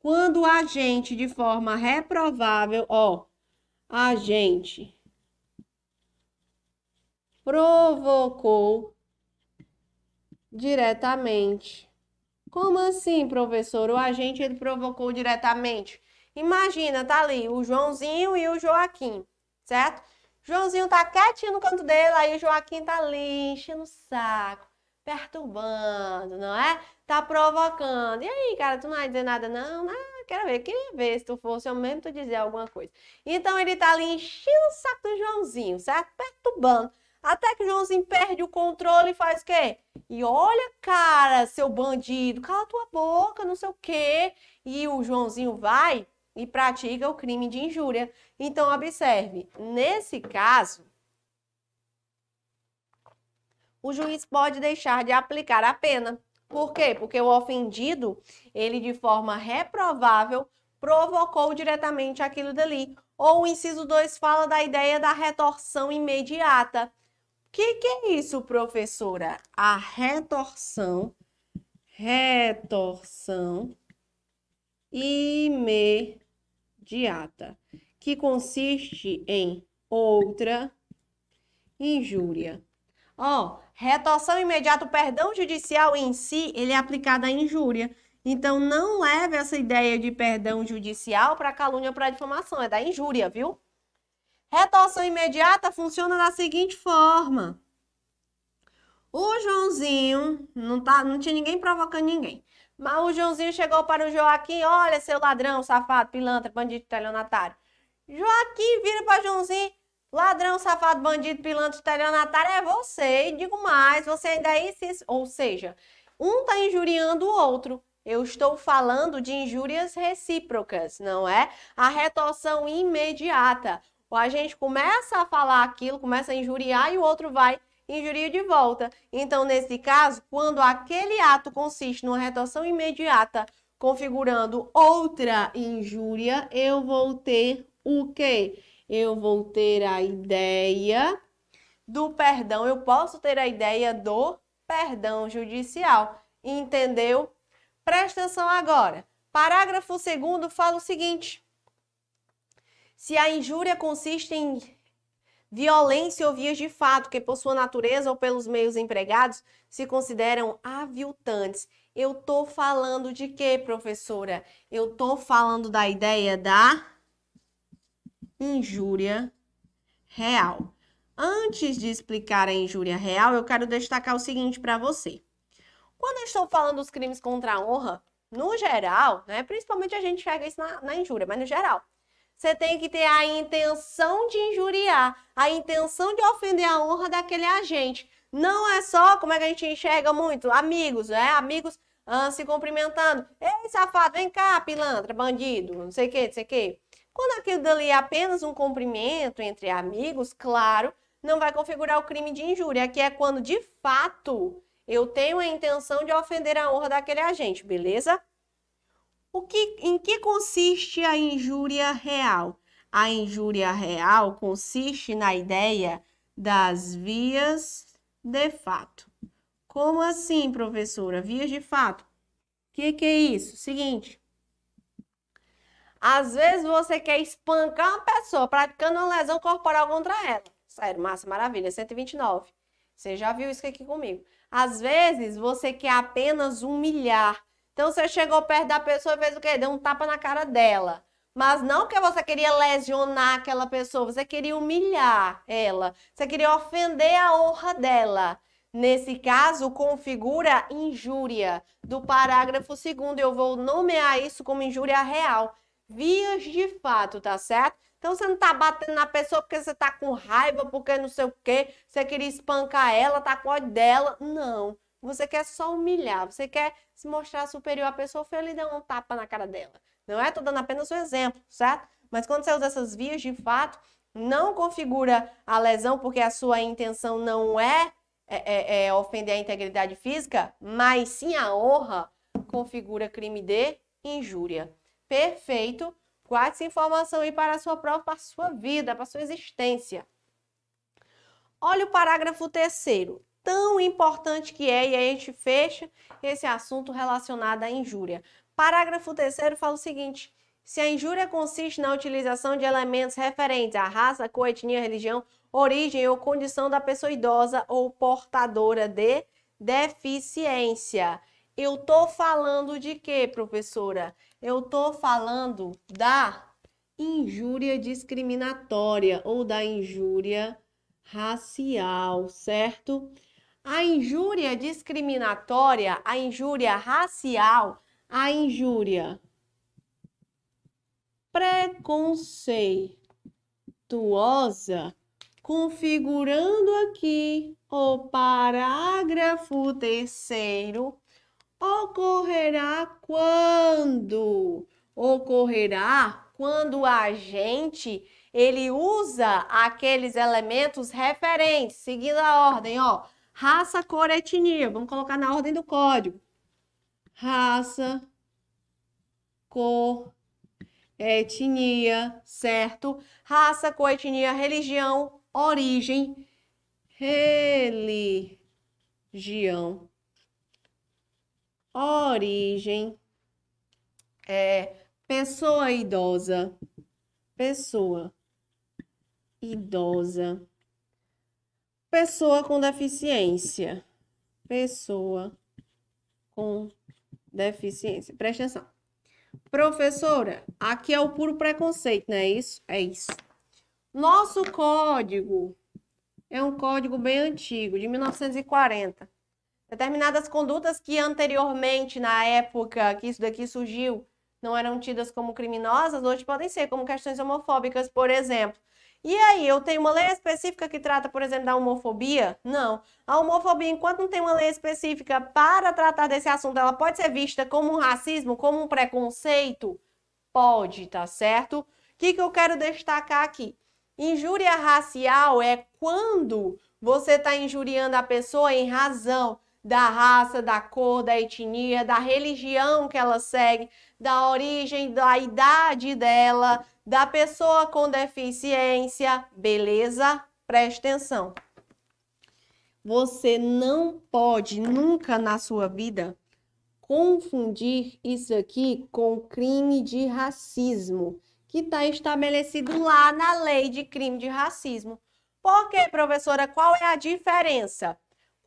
Quando a gente, de forma reprovável, ó, a gente provocou diretamente. Como assim, professor? O agente ele provocou diretamente. Imagina, tá ali o Joãozinho e o Joaquim, certo? Joãozinho tá quietinho no canto dele, aí o Joaquim tá ali enchendo o saco, perturbando, não é? tá provocando. E aí, cara, tu não vai dizer nada, não? Não, ah, quero ver, queria ver se tu fosse eu mesmo tu dizer alguma coisa. Então ele tá ali enchendo o saco do Joãozinho, certo? Perturbando. Até que o Joãozinho perde o controle e faz o quê? E olha, cara, seu bandido, cala tua boca, não sei o quê. E o Joãozinho vai e pratica o crime de injúria. Então, observe, nesse caso, o juiz pode deixar de aplicar a pena. Por quê? Porque o ofendido, ele de forma reprovável provocou diretamente aquilo dali. Ou o inciso 2 fala da ideia da retorção imediata. O que, que é isso, professora? A retorção, retorção imediata, que consiste em outra injúria. Ó, oh, Retorção imediata, o perdão judicial em si, ele é aplicado à injúria. Então, não leve essa ideia de perdão judicial para calúnia ou para difamação, é da injúria, viu? Retorção imediata funciona da seguinte forma. O Joãozinho, não, tá, não tinha ninguém provocando ninguém, mas o Joãozinho chegou para o Joaquim, olha seu ladrão, safado, pilantra, bandido, telionatário. Joaquim vira para Joãozinho, Ladrão, safado, bandido, pilantra, estelionatário é você. digo mais, você ainda é isso. Ou seja, um está injuriando o outro. Eu estou falando de injúrias recíprocas, não é? A retorção imediata. A gente começa a falar aquilo, começa a injuriar e o outro vai injuria de volta. Então, nesse caso, quando aquele ato consiste numa retorção imediata configurando outra injúria, eu vou ter o quê? eu vou ter a ideia do perdão, eu posso ter a ideia do perdão judicial. Entendeu? Presta atenção agora. Parágrafo 2 fala o seguinte: se a injúria consiste em violência ou vias de fato que, por sua natureza ou pelos meios empregados, se consideram aviltantes. Eu tô falando de quê, professora? Eu tô falando da ideia da injúria real. Antes de explicar a injúria real, eu quero destacar o seguinte para você. Quando eu estou falando dos crimes contra a honra, no geral, né, principalmente a gente enxerga isso na, na injúria, mas no geral, você tem que ter a intenção de injuriar, a intenção de ofender a honra daquele agente. Não é só, como é que a gente enxerga muito, amigos, né? Amigos ah, se cumprimentando. Ei, safado, vem cá, pilantra, bandido, não sei o que, não sei o que. Quando aquilo dali é apenas um cumprimento entre amigos, claro, não vai configurar o crime de injúria, que é quando de fato eu tenho a intenção de ofender a honra daquele agente, beleza? O que, em que consiste a injúria real? A injúria real consiste na ideia das vias de fato. Como assim, professora? Vias de fato? O que, que é isso? Seguinte, às vezes você quer espancar uma pessoa praticando uma lesão corporal contra ela. Sério, massa, maravilha, 129. Você já viu isso aqui comigo. Às vezes você quer apenas humilhar. Então você chegou perto da pessoa e fez o quê? Deu um tapa na cara dela. Mas não que você queria lesionar aquela pessoa, você queria humilhar ela, você queria ofender a honra dela. Nesse caso, configura injúria do parágrafo 2 eu vou nomear isso como injúria real vias de fato, tá certo? Então você não tá batendo na pessoa porque você tá com raiva, porque não sei o quê, você queria espancar ela, tá com ódio dela. Não. Você quer só humilhar, você quer se mostrar superior à pessoa, foi ali dar um tapa na cara dela. Não é? Tô dando apenas um exemplo, certo? Mas quando você usa essas vias de fato, não configura a lesão porque a sua intenção não é, é, é, é ofender a integridade física, mas sim a honra, configura crime de injúria perfeito. Guarde essa informação aí para a sua prova, para a sua vida, para a sua existência. Olha o parágrafo terceiro, tão importante que é, e aí a gente fecha esse assunto relacionado à injúria. Parágrafo terceiro fala o seguinte, se a injúria consiste na utilização de elementos referentes à raça, cor, etnia, religião, origem ou condição da pessoa idosa ou portadora de deficiência. Eu tô falando de quê, professora? Eu tô falando da injúria discriminatória ou da injúria racial, certo? A injúria discriminatória, a injúria racial, a injúria preconceituosa, configurando aqui o parágrafo terceiro ocorrerá quando? Ocorrerá quando a gente ele usa aqueles elementos referentes, seguindo a ordem, ó, raça, cor, etnia. Vamos colocar na ordem do código. Raça, cor, etnia, certo? Raça, cor, etnia, religião, origem, religião origem, é, pessoa idosa, pessoa idosa, pessoa com deficiência, pessoa com deficiência. Presta atenção. Professora, aqui é o puro preconceito, não né? é isso? É isso. Nosso código é um código bem antigo, de 1940. Determinadas condutas que anteriormente, na época que isso daqui surgiu, não eram tidas como criminosas, hoje podem ser, como questões homofóbicas, por exemplo. E aí, eu tenho uma lei específica que trata, por exemplo, da homofobia? Não. A homofobia, enquanto não tem uma lei específica para tratar desse assunto, ela pode ser vista como um racismo, como um preconceito? Pode, tá certo? O que, que eu quero destacar aqui? Injúria racial é quando você está injuriando a pessoa em razão da raça, da cor, da etnia, da religião que ela segue, da origem, da idade dela, da pessoa com deficiência, beleza? Preste atenção. Você não pode nunca na sua vida confundir isso aqui com crime de racismo, que está estabelecido lá na lei de crime de racismo. Por quê, professora? Qual é a diferença?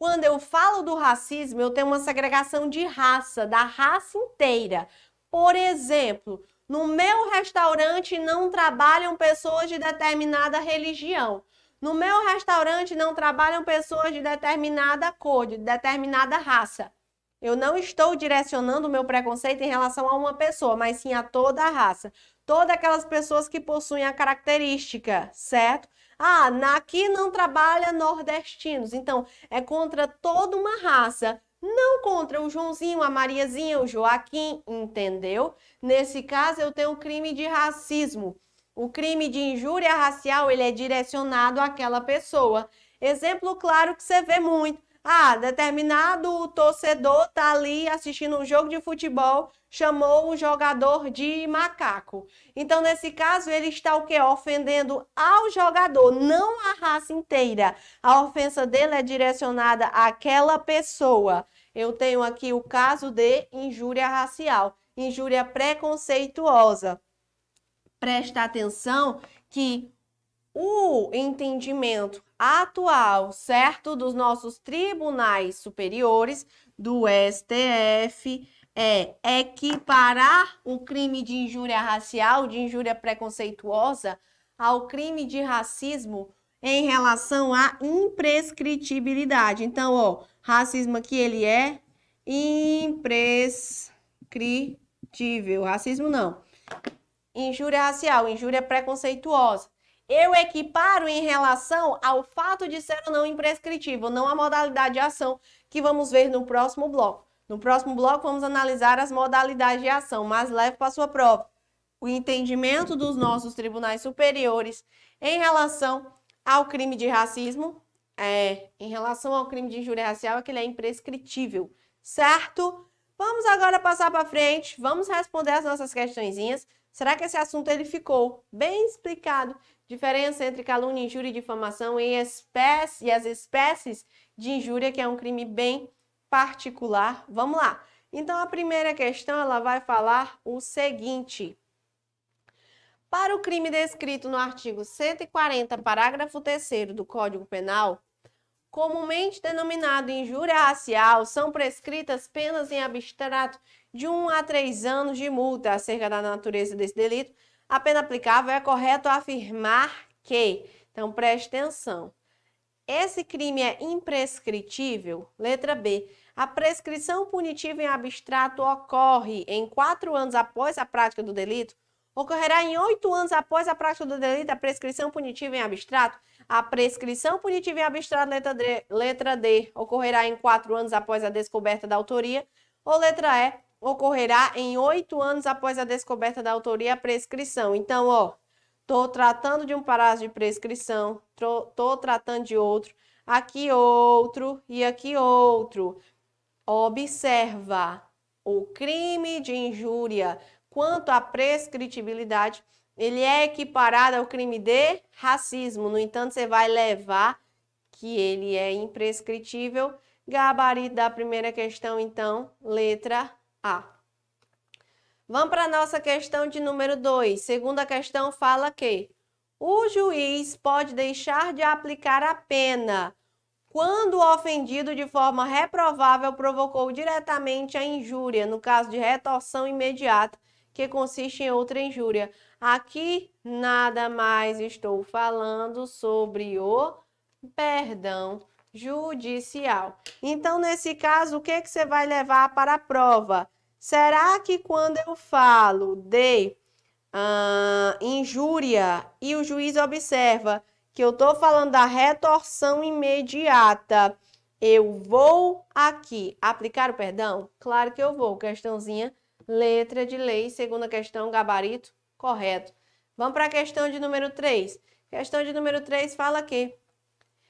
Quando eu falo do racismo, eu tenho uma segregação de raça, da raça inteira. Por exemplo, no meu restaurante não trabalham pessoas de determinada religião. No meu restaurante não trabalham pessoas de determinada cor, de determinada raça. Eu não estou direcionando o meu preconceito em relação a uma pessoa, mas sim a toda a raça. Todas aquelas pessoas que possuem a característica, certo? Ah, aqui não trabalha nordestinos. Então, é contra toda uma raça. Não contra o Joãozinho, a Mariazinha, o Joaquim, entendeu? Nesse caso, eu tenho um crime de racismo. O crime de injúria racial, ele é direcionado àquela pessoa. Exemplo claro que você vê muito. Ah, determinado torcedor tá ali assistindo um jogo de futebol chamou o jogador de macaco. Então, nesse caso, ele está o que? Ofendendo ao jogador, não a raça inteira. A ofensa dele é direcionada àquela pessoa. Eu tenho aqui o caso de injúria racial, injúria preconceituosa. Presta atenção que o entendimento atual, certo, dos nossos tribunais superiores, do STF, é equiparar o crime de injúria racial, de injúria preconceituosa, ao crime de racismo em relação à imprescritibilidade. Então, ó, racismo aqui ele é imprescritível. Racismo não. Injúria racial, injúria preconceituosa. Eu equiparo em relação ao fato de ser ou não imprescritível, não a modalidade de ação que vamos ver no próximo bloco. No próximo bloco, vamos analisar as modalidades de ação, mas leve para sua prova o entendimento dos nossos tribunais superiores em relação ao crime de racismo, é, em relação ao crime de injúria racial, é que ele é imprescritível, certo? Vamos agora passar para frente, vamos responder as nossas questõezinhas. Será que esse assunto ele ficou bem explicado? Diferença entre calúnia, injúria e difamação e, espécie, e as espécies de injúria, que é um crime bem particular. Vamos lá. Então a primeira questão ela vai falar o seguinte: Para o crime descrito no artigo 140, parágrafo 3 do Código Penal, comumente denominado injúria racial, são prescritas penas em abstrato de 1 a 3 anos de multa acerca da natureza desse delito. A pena aplicável é correto afirmar que. Então preste atenção. Esse crime é imprescritível? Letra B. A prescrição punitiva em abstrato ocorre em quatro anos após a prática do delito? Ocorrerá em oito anos após a prática do delito a prescrição punitiva em abstrato? A prescrição punitiva em abstrato, letra D, letra D ocorrerá em quatro anos após a descoberta da autoria? Ou letra E, ocorrerá em oito anos após a descoberta da autoria a prescrição. Então, ó, tô tratando de um prazo de prescrição, tô, tô tratando de outro, aqui outro e aqui outro. Observa o crime de injúria quanto à prescritibilidade, ele é equiparado ao crime de racismo. No entanto, você vai levar que ele é imprescritível. Gabarito da primeira questão, então, letra A. Vamos para a nossa questão de número 2. Segunda questão fala que o juiz pode deixar de aplicar a pena quando o ofendido de forma reprovável provocou diretamente a injúria, no caso de retorção imediata, que consiste em outra injúria. Aqui nada mais estou falando sobre o perdão judicial. Então, nesse caso, o que, é que você vai levar para a prova? Será que quando eu falo de uh, injúria e o juiz observa que eu estou falando da retorção imediata. Eu vou aqui aplicar o perdão? Claro que eu vou. Questãozinha, letra de lei, segunda questão, gabarito, correto. Vamos para a questão de número 3. Questão de número 3 fala que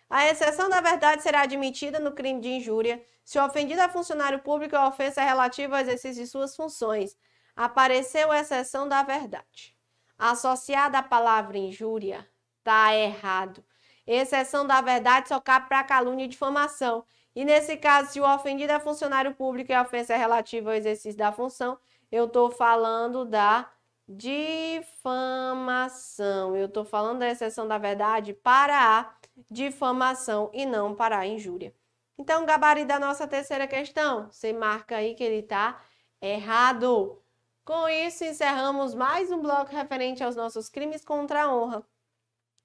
a exceção da verdade será admitida no crime de injúria se ofendido a funcionário público é a ofensa é relativa ao exercício de suas funções. Apareceu a exceção da verdade. Associada à palavra injúria, Tá errado. Exceção da verdade só cabe para calúnia e difamação. E nesse caso, se o ofendido é funcionário público e a ofensa é relativa ao exercício da função, eu estou falando da difamação. Eu estou falando da exceção da verdade para a difamação e não para a injúria. Então, gabarito da nossa terceira questão. Você marca aí que ele está errado. Com isso, encerramos mais um bloco referente aos nossos crimes contra a honra.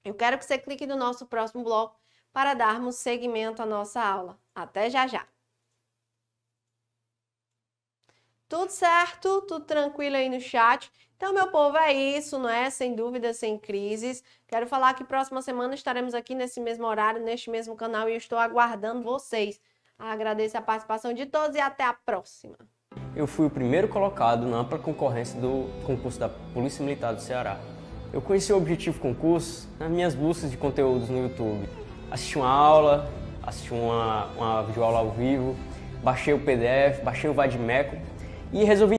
Eu quero que você clique no nosso próximo bloco para darmos seguimento à nossa aula. Até já já! Tudo certo? Tudo tranquilo aí no chat? Então, meu povo, é isso, não é? Sem dúvidas, sem crises. Quero falar que próxima semana estaremos aqui nesse mesmo horário, neste mesmo canal e estou aguardando vocês. Agradeço a participação de todos e até a próxima. Eu fui o primeiro colocado na ampla concorrência do concurso da Polícia Militar do Ceará. Eu conheci o Objetivo Concurso nas minhas buscas de conteúdos no YouTube. Assisti uma aula, assisti uma, uma videoaula ao vivo, baixei o PDF, baixei o Vadmeco e resolvi